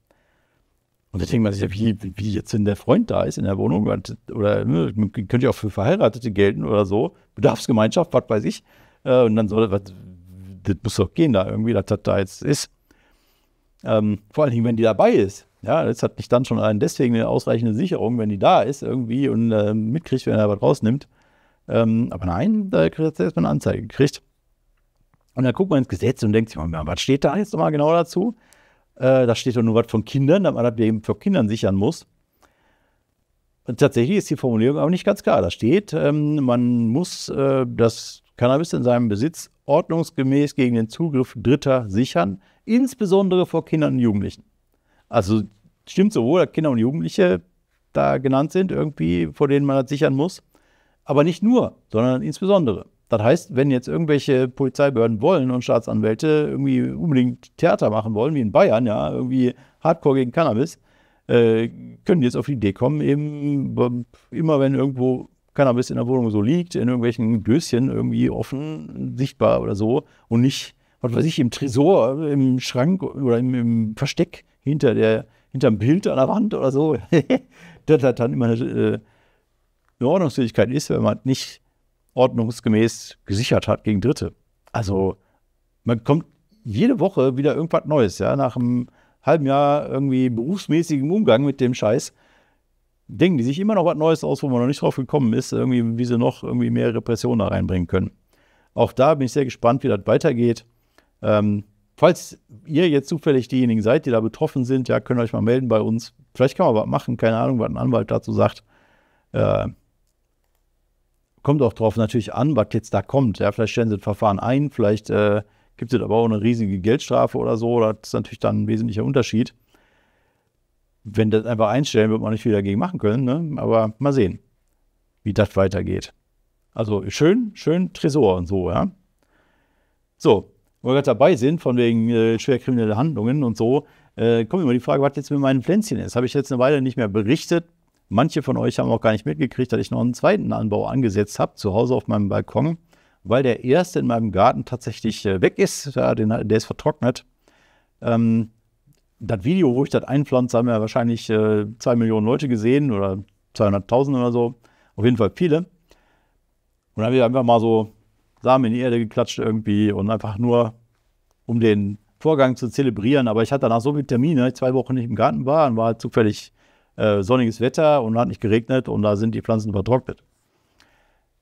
Und da denkt man sich, wie, wie jetzt, wenn der Freund da ist in der Wohnung, oder ne, könnte ja auch für Verheiratete gelten oder so, Bedarfsgemeinschaft, was weiß ich. Äh, und dann soll das, das muss doch gehen da irgendwie, dass das da jetzt ist. Ähm, vor allen Dingen, wenn die dabei ist. Ja, das hat nicht dann schon einen deswegen eine ausreichende Sicherung, wenn die da ist irgendwie und äh, mitkriegt, wenn er was rausnimmt. Ähm, aber nein, da hat er erstmal eine Anzeige gekriegt. Und dann guckt man ins Gesetz und denkt sich, mal, oh, was steht da jetzt nochmal genau dazu? Äh, da steht doch nur was von Kindern, damit man das eben vor Kindern sichern muss. Und tatsächlich ist die Formulierung aber nicht ganz klar. Da steht, ähm, man muss äh, das Cannabis in seinem Besitz ordnungsgemäß gegen den Zugriff Dritter sichern, insbesondere vor Kindern und Jugendlichen. Also stimmt sowohl, dass Kinder und Jugendliche da genannt sind, irgendwie, vor denen man das sichern muss, aber nicht nur, sondern insbesondere. Das heißt, wenn jetzt irgendwelche Polizeibehörden wollen und Staatsanwälte irgendwie unbedingt Theater machen wollen, wie in Bayern, ja, irgendwie Hardcore gegen Cannabis, äh, können jetzt auf die Idee kommen, eben ähm, immer wenn irgendwo Cannabis in der Wohnung so liegt, in irgendwelchen Döschen irgendwie offen, sichtbar oder so und nicht, was weiß ich, im Tresor, im Schrank oder im, im Versteck hinter der, hinterm Bild an der Wand oder so, dass (laughs) das dann immer eine, äh, eine Ordnungsfähigkeit ist, wenn man nicht ordnungsgemäß gesichert hat gegen Dritte. Also man kommt jede Woche wieder irgendwas Neues, ja, nach einem halben Jahr irgendwie berufsmäßigem Umgang mit dem Scheiß, denken die sich immer noch was Neues aus, wo man noch nicht drauf gekommen ist, irgendwie, wie sie noch irgendwie mehr Repressionen da reinbringen können. Auch da bin ich sehr gespannt, wie das weitergeht. Ähm, falls ihr jetzt zufällig diejenigen seid, die da betroffen sind, ja, könnt ihr euch mal melden bei uns. Vielleicht kann man was machen, keine Ahnung, was ein Anwalt dazu sagt. Äh, kommt auch drauf natürlich an, was jetzt da kommt. Ja, vielleicht stellen sie das Verfahren ein, vielleicht äh, gibt es aber auch eine riesige Geldstrafe oder so. Das ist natürlich dann ein wesentlicher Unterschied. Wenn das einfach einstellen, wird man nicht viel dagegen machen können. Ne? Aber mal sehen, wie das weitergeht. Also schön, schön Tresor und so, ja. So, wo wir gerade dabei sind, von wegen äh, schwer kriminelle Handlungen und so, äh, kommt immer die Frage, was jetzt mit meinen Pflänzchen ist. Habe ich jetzt eine Weile nicht mehr berichtet, Manche von euch haben auch gar nicht mitgekriegt, dass ich noch einen zweiten Anbau angesetzt habe, zu Hause auf meinem Balkon, weil der erste in meinem Garten tatsächlich äh, weg ist. der ist vertrocknet. Ähm, das Video, wo ich das einpflanze, haben ja wahrscheinlich äh, zwei Millionen Leute gesehen oder 200.000 oder so. Auf jeden Fall viele. Und dann habe ich einfach mal so Samen in die Erde geklatscht irgendwie und einfach nur, um den Vorgang zu zelebrieren. Aber ich hatte danach so viele Termine, ich zwei Wochen nicht im Garten war und war halt zufällig äh, sonniges Wetter und hat nicht geregnet und da sind die Pflanzen vertrocknet.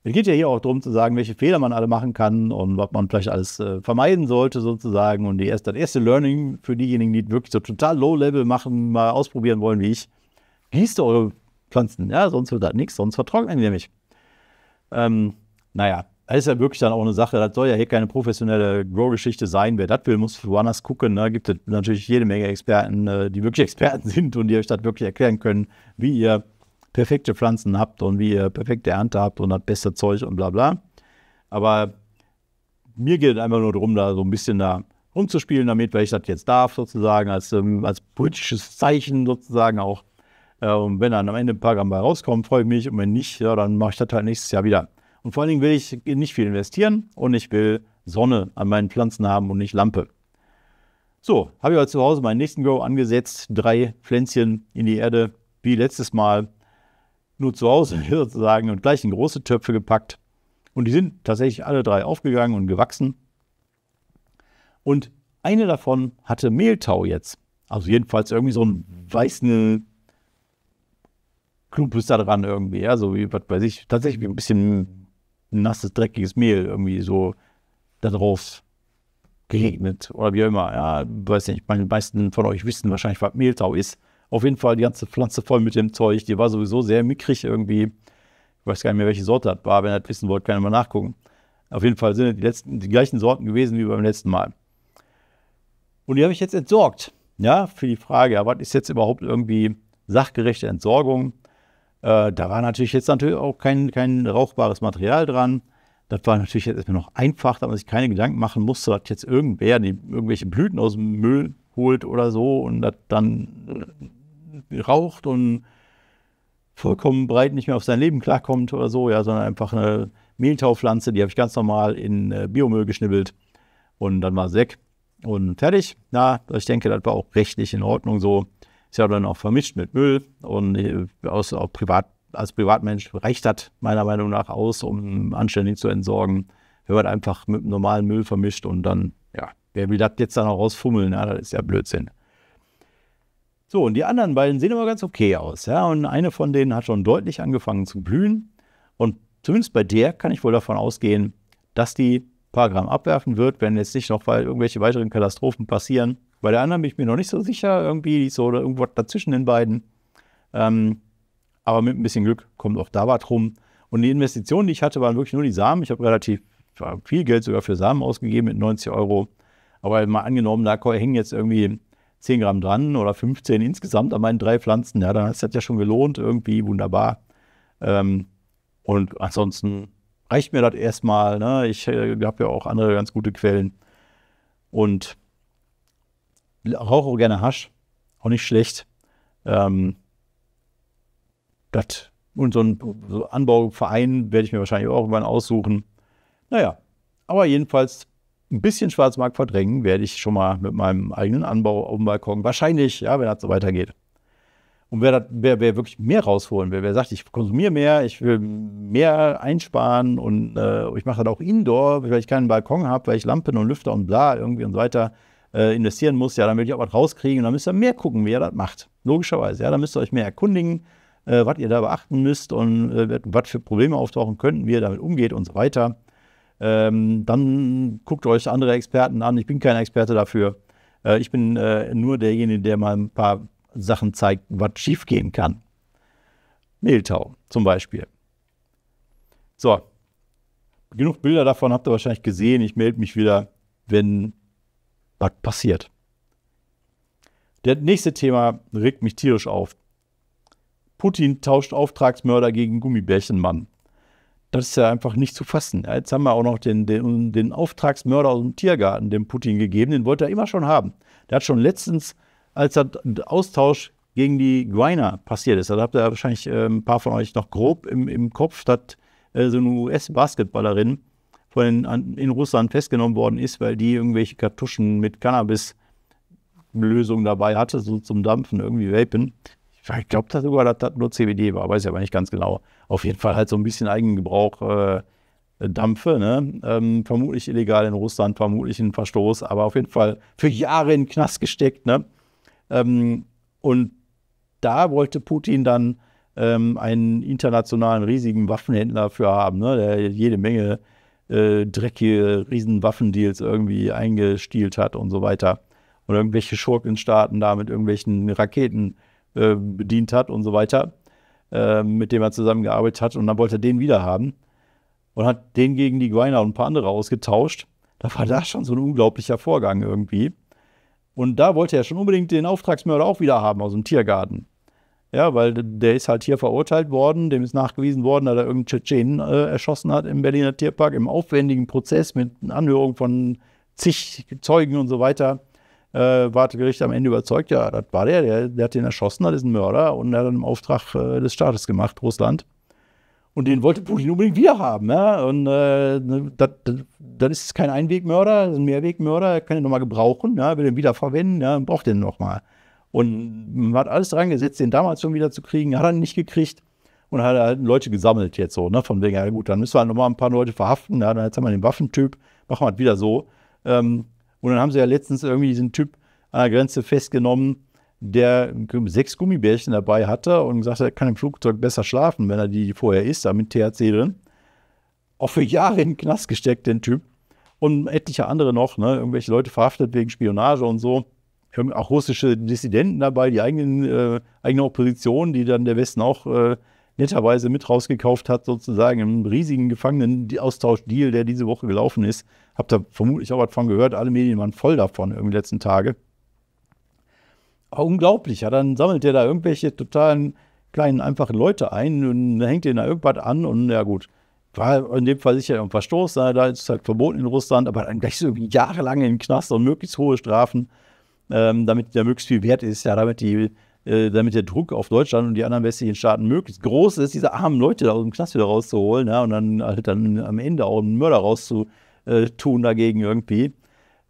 Es geht ja hier auch darum zu sagen, welche Fehler man alle machen kann und was man vielleicht alles äh, vermeiden sollte sozusagen. Und die erst, das erste Learning für diejenigen, die wirklich so total Low-Level machen, mal ausprobieren wollen wie ich, gießt eure Pflanzen. Ja, sonst wird das nichts, sonst vertrocknen die nämlich. Ähm, naja, das ist ja wirklich dann auch eine Sache, das soll ja hier keine professionelle Grow-Geschichte sein. Wer das will, muss woanders gucken. Da ne? gibt es natürlich jede Menge Experten, äh, die wirklich Experten (laughs) sind und die euch das wirklich erklären können, wie ihr perfekte Pflanzen habt und wie ihr perfekte Ernte habt und das beste Zeug und bla bla. Aber mir geht es einfach nur darum, da so ein bisschen da rumzuspielen damit, weil ich das jetzt darf, sozusagen, als, ähm, als politisches Zeichen sozusagen auch. Äh, und wenn dann am Ende ein paar Gramm bei rauskommen, freue ich mich. Und wenn nicht, ja, dann mache ich das halt nächstes Jahr wieder. Und vor allen Dingen will ich nicht viel investieren und ich will Sonne an meinen Pflanzen haben und nicht Lampe. So, habe ich aber also zu Hause meinen nächsten Grow angesetzt, drei Pflänzchen in die Erde, wie letztes Mal, nur zu Hause (laughs) sozusagen und gleich in große Töpfe gepackt. Und die sind tatsächlich alle drei aufgegangen und gewachsen. Und eine davon hatte Mehltau jetzt. Also jedenfalls irgendwie so ein weißen Klumpus da dran irgendwie, ja, so wie, was weiß ich, tatsächlich ein bisschen nasses, dreckiges Mehl irgendwie so da drauf geregnet oder wie auch immer. Ja, weiß nicht, meine meisten von euch wissen wahrscheinlich, was Mehltau ist. Auf jeden Fall die ganze Pflanze voll mit dem Zeug. Die war sowieso sehr mickrig irgendwie. Ich weiß gar nicht mehr, welche Sorte das war. Wenn ihr das wissen wollt, kann ihr mal nachgucken. Auf jeden Fall sind die, letzten, die gleichen Sorten gewesen wie beim letzten Mal. Und die habe ich jetzt entsorgt. Ja, für die Frage, aber was ist jetzt überhaupt irgendwie sachgerechte Entsorgung? Äh, da war natürlich jetzt natürlich auch kein, kein rauchbares Material dran. Das war natürlich jetzt erstmal noch einfach, da man sich keine Gedanken machen musste, dass jetzt irgendwer die, irgendwelche Blüten aus dem Müll holt oder so und das dann äh, raucht und vollkommen breit nicht mehr auf sein Leben klarkommt oder so, ja, sondern einfach eine Mehltaupflanze, die habe ich ganz normal in äh, Biomüll geschnibbelt und dann war es weg und fertig. Na, ich denke, das war auch rechtlich in Ordnung so. Ist ja dann auch vermischt mit Müll und äh, aus, auch privat, als Privatmensch reicht das meiner Meinung nach aus, um anständig zu entsorgen. Wenn man einfach mit normalen Müll vermischt und dann, ja, wer will das jetzt dann auch rausfummeln? Ja, ne? das ist ja Blödsinn. So, und die anderen beiden sehen aber ganz okay aus. Ja, und eine von denen hat schon deutlich angefangen zu blühen. Und zumindest bei der kann ich wohl davon ausgehen, dass die ein paar Gramm abwerfen wird, wenn jetzt nicht noch irgendwelche weiteren Katastrophen passieren. Bei der anderen bin ich mir noch nicht so sicher, irgendwie so irgendwas dazwischen den beiden. Ähm, aber mit ein bisschen Glück kommt auch da was rum. Und die Investitionen, die ich hatte, waren wirklich nur die Samen. Ich habe relativ viel Geld sogar für Samen ausgegeben mit 90 Euro. Aber mal angenommen, da hängen jetzt irgendwie 10 Gramm dran oder 15 insgesamt an meinen drei Pflanzen. Ja, dann ist das ja schon gelohnt, irgendwie wunderbar. Ähm, und ansonsten reicht mir das erstmal. Ne? Ich äh, habe ja auch andere ganz gute Quellen. Und rauche auch gerne Hasch, auch nicht schlecht. Ähm, das und so ein so Anbauverein werde ich mir wahrscheinlich auch irgendwann aussuchen. Naja, aber jedenfalls ein bisschen Schwarzmarkt verdrängen werde ich schon mal mit meinem eigenen Anbau auf dem Balkon. Wahrscheinlich, ja, wenn das so weitergeht. Und wer, wer, wer wirklich mehr rausholen will, wer sagt, ich konsumiere mehr, ich will mehr einsparen und äh, ich mache das auch indoor, weil ich keinen Balkon habe, weil ich Lampen und Lüfter und bla irgendwie und so weiter äh, investieren muss, ja, dann will ich auch was rauskriegen und dann müsst ihr mehr gucken, wie ihr das macht. Logischerweise, ja, dann müsst ihr euch mehr erkundigen, äh, was ihr da beachten müsst und äh, was für Probleme auftauchen könnten, wie ihr damit umgeht und so weiter. Ähm, dann guckt euch andere Experten an. Ich bin kein Experte dafür. Äh, ich bin äh, nur derjenige, der mal ein paar Sachen zeigt, was schiefgehen kann. Mehltau zum Beispiel. So, genug Bilder davon habt ihr wahrscheinlich gesehen. Ich melde mich wieder, wenn was passiert. Das nächste Thema regt mich tierisch auf. Putin tauscht Auftragsmörder gegen Gummibärchenmann. Das ist ja einfach nicht zu fassen. Jetzt haben wir auch noch den, den, den Auftragsmörder aus dem Tiergarten dem Putin gegeben. Den wollte er immer schon haben. Der hat schon letztens, als der Austausch gegen die Guiner passiert ist, da habt ihr wahrscheinlich äh, ein paar von euch noch grob im, im Kopf, statt äh, so eine US-Basketballerin, von den, in Russland festgenommen worden ist, weil die irgendwelche Kartuschen mit cannabis lösungen dabei hatte, so zum Dampfen, irgendwie Vapen. Ich glaube dass sogar, dass das nur CBD war, weiß ich aber nicht ganz genau. Auf jeden Fall halt so ein bisschen Eigengebrauch äh, Dampfe, ne? ähm, vermutlich illegal in Russland, vermutlich ein Verstoß, aber auf jeden Fall für Jahre in den Knast gesteckt. Ne? Ähm, und da wollte Putin dann ähm, einen internationalen riesigen Waffenhändler für haben, ne? der jede Menge äh, dreckige Riesenwaffendeals irgendwie eingestielt hat und so weiter. Und irgendwelche Schurkenstaaten da mit irgendwelchen Raketen äh, bedient hat und so weiter, äh, mit dem er zusammengearbeitet hat. Und dann wollte er den wieder haben und hat den gegen die Guayna und ein paar andere ausgetauscht. Da war das schon so ein unglaublicher Vorgang irgendwie. Und da wollte er schon unbedingt den Auftragsmörder auch wieder haben aus dem Tiergarten. Ja, weil der ist halt hier verurteilt worden, dem ist nachgewiesen worden, dass er irgendeinen Tschetschenen äh, erschossen hat im Berliner Tierpark, im aufwendigen Prozess mit Anhörung von zig Zeugen und so weiter, äh, war das Gericht am Ende überzeugt, ja, das war der, der, der hat den erschossen, das ist ein Mörder und er hat einen Auftrag äh, des Staates gemacht, Russland. Und den wollte Putin unbedingt wieder haben. Ja? Und äh, ne, das ist kein Einwegmörder, das ist ein Mehrwegmörder, kann den nochmal gebrauchen, ja? will den wiederverwenden, ja? braucht den nochmal. Und man hat alles dran gesetzt, den damals schon wieder zu kriegen, hat er nicht gekriegt. Und hat halt Leute gesammelt jetzt so, ne? Von wegen, ja gut, dann müssen wir halt nochmal ein paar Leute verhaften. Ja, dann jetzt haben wir den Waffentyp, machen wir halt wieder so. Ähm, und dann haben sie ja letztens irgendwie diesen Typ an der Grenze festgenommen, der sechs Gummibärchen dabei hatte und gesagt hat, er kann im Flugzeug besser schlafen, wenn er die vorher isst, da mit THC drin. Auch für Jahre in den Knast gesteckt, den Typ. Und etliche andere noch, ne? irgendwelche Leute verhaftet wegen Spionage und so haben auch russische Dissidenten dabei, die eigenen, äh, eigene Opposition, die dann der Westen auch äh, netterweise mit rausgekauft hat, sozusagen im riesigen gefangenenaustausch deal der diese Woche gelaufen ist. Habt da vermutlich auch was von gehört. Alle Medien waren voll davon irgendwie die letzten Tage. Aber unglaublich. Ja, dann sammelt der da irgendwelche totalen kleinen, einfachen Leute ein und hängt denen da irgendwas an und ja gut. War in dem Fall sicher ein Verstoß, da ist es halt verboten in Russland, aber dann gleich so irgendwie jahrelang im Knast und möglichst hohe Strafen ähm, damit der möglichst viel wert ist, ja, damit die äh, damit der Druck auf Deutschland und die anderen westlichen Staaten möglichst groß ist, diese armen Leute da aus dem Knast wieder rauszuholen ja, und dann halt dann am Ende auch einen Mörder rauszutun dagegen irgendwie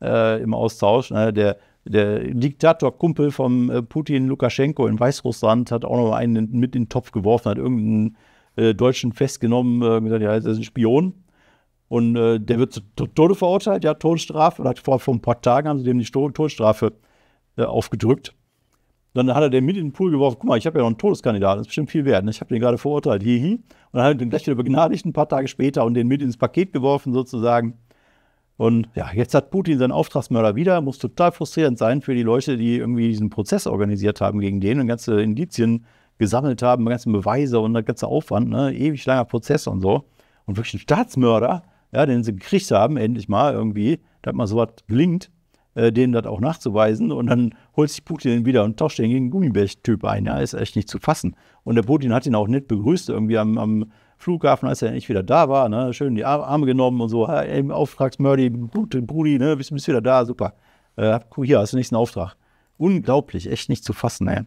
äh, im Austausch. Ne? Der, der Diktator-Kumpel äh, Putin Lukaschenko in Weißrussland hat auch noch einen mit in den Topf geworfen, hat irgendeinen äh, Deutschen festgenommen, äh, gesagt, ja, das ist ein Spion. Und äh, der wird zu Tode verurteilt, ja, Todesstrafe. vor, vor ein paar Tagen haben sie dem die Todesstrafe äh, äh, aufgedrückt. Dann hat er den mit in den Pool geworfen, guck mal, ich habe ja noch einen Todeskandidaten, das ist bestimmt viel wert. Ne? Ich habe den gerade verurteilt, hihi. Und dann hat er den gleich wieder begnadigt ein paar Tage später und den mit ins Paket geworfen sozusagen. Und ja, jetzt hat Putin seinen Auftragsmörder wieder, muss total frustrierend sein für die Leute, die irgendwie diesen Prozess organisiert haben gegen den und ganze Indizien gesammelt haben, ganze Beweise und der ganze Aufwand, ne? ewig langer Prozess und so. Und wirklich ein Staatsmörder, ja, den sie gekriegt haben, endlich mal irgendwie, dass mal sowas gelingt, äh, dem das auch nachzuweisen. Und dann holt sich Putin ihn wieder und tauscht ihn gegen einen gummibärchen ein. Ja, ist echt nicht zu fassen. Und der Putin hat ihn auch nicht begrüßt, irgendwie am, am Flughafen, als er endlich wieder da war. Ne? Schön die Arme genommen und so. Hey, eben Auftragsmördi, Brudi, ne? bist, du wieder da, super. Äh, hier, hast du den nächsten Auftrag. Unglaublich, echt nicht zu fassen, ey.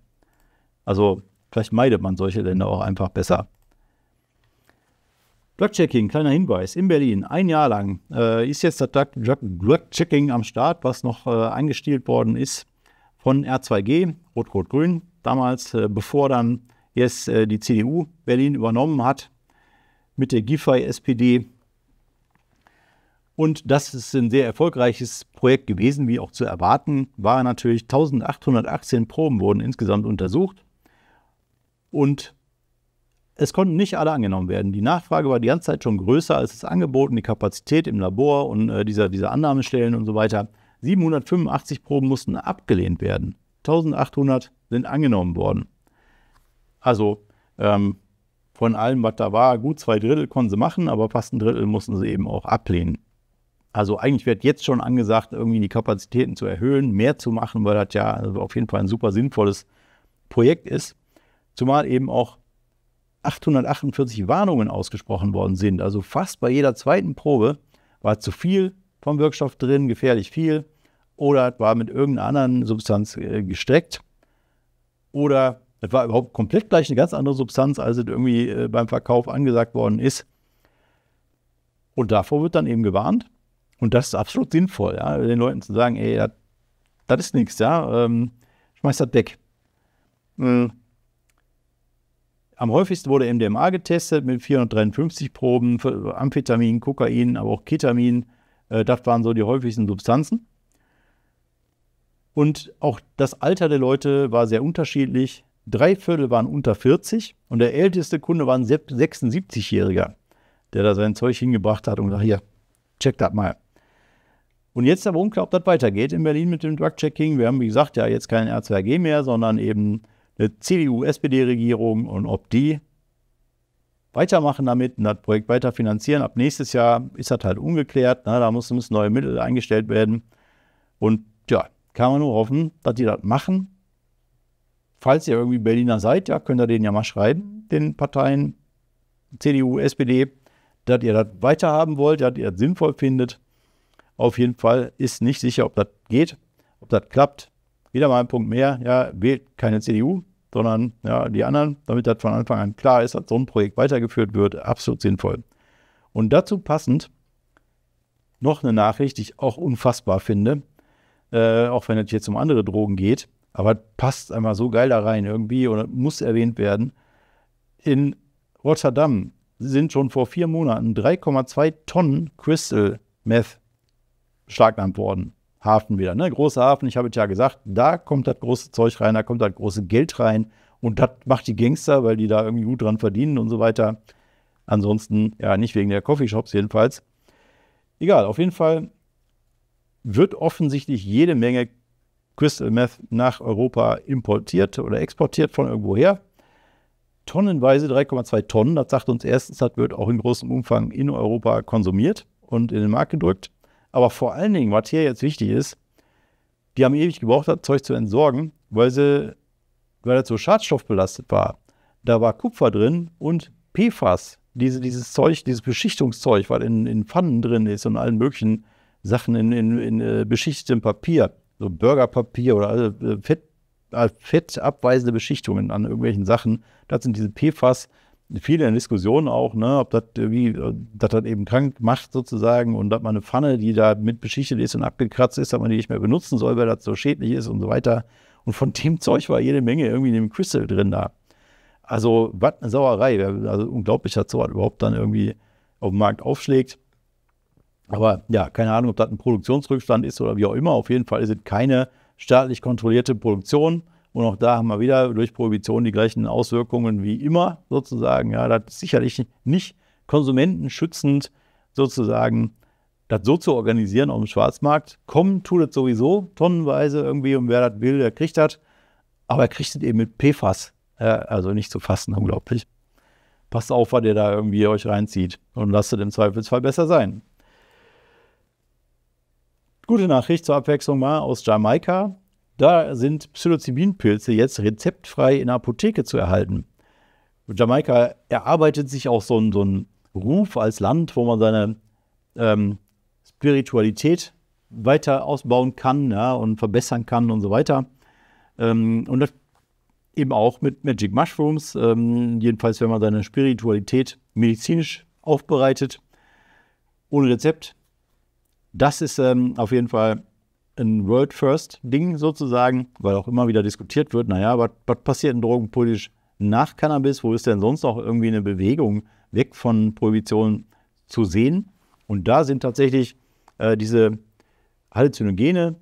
Also, vielleicht meidet man solche Länder auch einfach besser. Blockchecking, kleiner Hinweis, in Berlin, ein Jahr lang äh, ist jetzt das Blockchecking am Start, was noch äh, eingestielt worden ist von R2G, Rot-Rot-Grün, damals, äh, bevor dann jetzt äh, die CDU Berlin übernommen hat mit der GIFI-SPD. Und das ist ein sehr erfolgreiches Projekt gewesen, wie auch zu erwarten, war natürlich 1818 Proben wurden insgesamt untersucht und es konnten nicht alle angenommen werden. Die Nachfrage war die ganze Zeit schon größer als das Angebot und die Kapazität im Labor und äh, dieser, dieser Annahmestellen und so weiter. 785 Proben mussten abgelehnt werden. 1800 sind angenommen worden. Also ähm, von allem, was da war, gut zwei Drittel konnten sie machen, aber fast ein Drittel mussten sie eben auch ablehnen. Also eigentlich wird jetzt schon angesagt, irgendwie die Kapazitäten zu erhöhen, mehr zu machen, weil das ja äh, auf jeden Fall ein super sinnvolles Projekt ist. Zumal eben auch 848 Warnungen ausgesprochen worden sind. Also fast bei jeder zweiten Probe war zu viel vom Wirkstoff drin, gefährlich viel, oder war mit irgendeiner anderen Substanz äh, gestreckt, oder es war überhaupt komplett gleich eine ganz andere Substanz, als es irgendwie äh, beim Verkauf angesagt worden ist. Und davor wird dann eben gewarnt. Und das ist absolut sinnvoll, ja, den Leuten zu sagen, ey, das ist nichts, ja, ähm, schmeiß das weg. Mhm. Am häufigsten wurde MDMA getestet mit 453 Proben, Amphetamin, Kokain, aber auch Ketamin. Äh, das waren so die häufigsten Substanzen. Und auch das Alter der Leute war sehr unterschiedlich. Drei Viertel waren unter 40 und der älteste Kunde war ein 76-Jähriger, der da sein Zeug hingebracht hat und gesagt, hier, check das mal. Und jetzt aber unklar, ob das weitergeht in Berlin mit dem Drug-Checking. Wir haben, wie gesagt, ja jetzt kein R2G mehr, sondern eben eine CDU-SPD-Regierung und ob die weitermachen damit und das Projekt weiter finanzieren. Ab nächstes Jahr ist das halt ungeklärt. Na, ne? da müssen, neue Mittel eingestellt werden. Und ja, kann man nur hoffen, dass die das machen. Falls ihr irgendwie Berliner seid, ja, könnt ihr denen ja mal schreiben, den Parteien CDU, SPD, dass ihr das weiterhaben wollt, dass ihr das sinnvoll findet. Auf jeden Fall ist nicht sicher, ob das geht, ob das klappt wieder mal ein Punkt mehr, ja, wählt keine CDU, sondern ja, die anderen, damit das von Anfang an klar ist, dass so ein Projekt weitergeführt wird, absolut sinnvoll. Und dazu passend noch eine Nachricht, die ich auch unfassbar finde, äh, auch wenn es jetzt um andere Drogen geht, aber passt einmal so geil da rein irgendwie und muss erwähnt werden. In Rotterdam sind schon vor vier Monaten 3,2 Tonnen Crystal Meth beschlagnahmt worden. Hafen wieder. Ne? Großer Hafen, ich habe es ja gesagt, da kommt das große Zeug rein, da kommt das große Geld rein. Und das macht die Gangster, weil die da irgendwie gut dran verdienen und so weiter. Ansonsten, ja, nicht wegen der Coffeeshops jedenfalls. Egal, auf jeden Fall wird offensichtlich jede Menge Crystal Meth nach Europa importiert oder exportiert von irgendwoher. Tonnenweise 3,2 Tonnen, das sagt uns erstens, das wird auch in großem Umfang in Europa konsumiert und in den Markt gedrückt. Aber vor allen Dingen, was hier jetzt wichtig ist, die haben ewig gebraucht, das Zeug zu entsorgen, weil, sie, weil das so schadstoffbelastet war. Da war Kupfer drin und PFAS, diese, dieses Zeug, dieses Beschichtungszeug, was in, in Pfannen drin ist und allen möglichen Sachen in, in, in äh, beschichtetem Papier, so Burgerpapier oder also, äh, Fett, äh, fettabweisende Beschichtungen an irgendwelchen Sachen. Das sind diese PFAS viele in Diskussionen auch, ne, ob das irgendwie, dass das eben krank macht sozusagen und ob man eine Pfanne, die da mit beschichtet ist und abgekratzt ist, dass man die nicht mehr benutzen soll, weil das so schädlich ist und so weiter. Und von dem (laughs) Zeug war jede Menge irgendwie in dem Crystal drin da. Also, was eine Sauerei. Also, unglaublich, dass sowas überhaupt dann irgendwie auf dem Markt aufschlägt. Aber ja, keine Ahnung, ob das ein Produktionsrückstand ist oder wie auch immer. Auf jeden Fall ist es keine staatlich kontrollierte Produktion. Und auch da haben wir wieder durch Prohibition die gleichen Auswirkungen wie immer sozusagen. Ja, das ist sicherlich nicht konsumentenschützend sozusagen das so zu organisieren auf dem Schwarzmarkt. Kommen tut es sowieso tonnenweise irgendwie und wer das will, der kriegt das. Aber er kriegt es eben mit PFAS. Ja, also nicht zu fassen, unglaublich. Passt auf, was ihr da irgendwie euch reinzieht und lasst es im Zweifelsfall besser sein. Gute Nachricht zur Abwechslung mal aus Jamaika. Da sind Psilocybinpilze jetzt rezeptfrei in der Apotheke zu erhalten. Jamaika erarbeitet sich auch so einen, so einen Ruf als Land, wo man seine ähm, Spiritualität weiter ausbauen kann ja, und verbessern kann und so weiter. Ähm, und das eben auch mit Magic Mushrooms, ähm, jedenfalls wenn man seine Spiritualität medizinisch aufbereitet, ohne Rezept. Das ist ähm, auf jeden Fall ein World-First-Ding sozusagen, weil auch immer wieder diskutiert wird, naja, was passiert denn drogenpolitisch nach Cannabis? Wo ist denn sonst noch irgendwie eine Bewegung weg von Prohibition zu sehen? Und da sind tatsächlich äh, diese Halluzinogene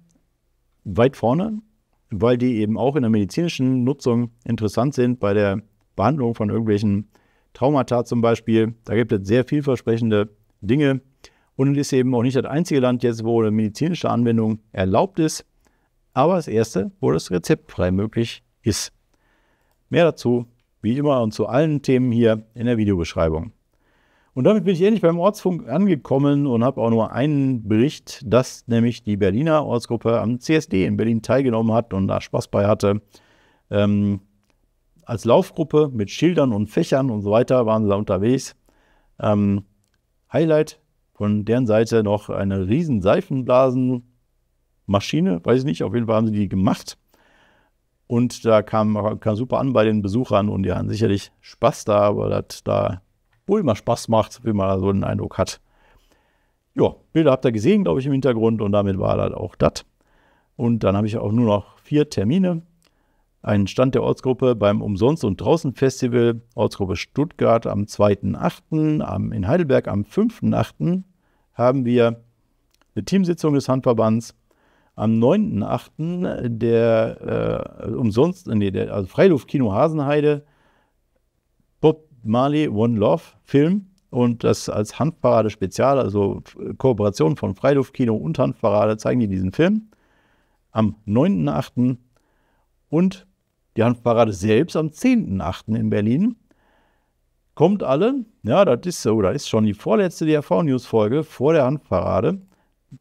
weit vorne, weil die eben auch in der medizinischen Nutzung interessant sind, bei der Behandlung von irgendwelchen Traumata zum Beispiel. Da gibt es sehr vielversprechende Dinge, und es ist eben auch nicht das einzige Land jetzt, wo eine medizinische Anwendung erlaubt ist, aber das erste, wo das rezeptfrei möglich ist. Mehr dazu, wie immer und zu allen Themen hier in der Videobeschreibung. Und damit bin ich endlich beim Ortsfunk angekommen und habe auch nur einen Bericht, dass nämlich die Berliner Ortsgruppe am CSD in Berlin teilgenommen hat und da Spaß bei hatte. Ähm, als Laufgruppe mit Schildern und Fächern und so weiter waren sie da unterwegs. Ähm, Highlight von deren Seite noch eine riesen Seifenblasenmaschine, weiß ich nicht, auf jeden Fall haben sie die gemacht. Und da kam, kam super an bei den Besuchern und die hatten sicherlich Spaß da, weil das da wohl immer Spaß macht, wenn man so einen Eindruck hat. Ja, Bilder habt ihr gesehen, glaube ich, im Hintergrund und damit war das auch das. Und dann habe ich auch nur noch vier Termine. Einen Stand der Ortsgruppe beim Umsonst- und Draußen-Festival, Ortsgruppe Stuttgart am 2.8., in Heidelberg am 5.8., haben wir eine Teamsitzung des Handverbands. Am 9.8. der äh, umsonst, nee, der, also Freiluftkino Hasenheide, Bob Marley One Love Film und das als Handparade Spezial, also Kooperation von Freiluftkino und Handparade, zeigen die diesen Film am 9.8. und die Handparade selbst am 10.8. in Berlin. Kommt alle. Ja, das ist so. Das ist schon die vorletzte DRV-News-Folge vor der Handparade.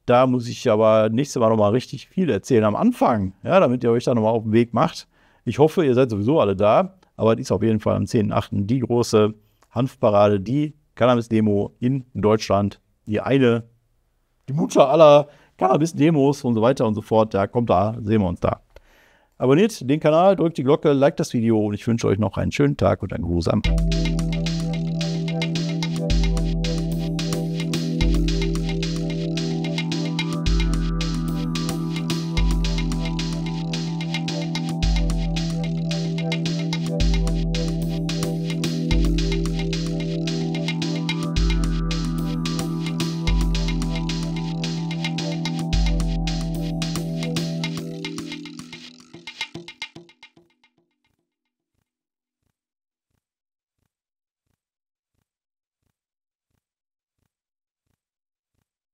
Da muss ich aber nächstes Mal nochmal richtig viel erzählen am Anfang, ja, damit ihr euch da nochmal auf den Weg macht. Ich hoffe, ihr seid sowieso alle da, aber die ist auf jeden Fall am 10.8. die große Hanfparade, die Cannabis-Demo in Deutschland. Die eine, die Mutter aller Cannabis-Demos und so weiter und so fort. Da kommt da, sehen wir uns da. Abonniert den Kanal, drückt die Glocke, liked das Video und ich wünsche euch noch einen schönen Tag und einen Gruß am.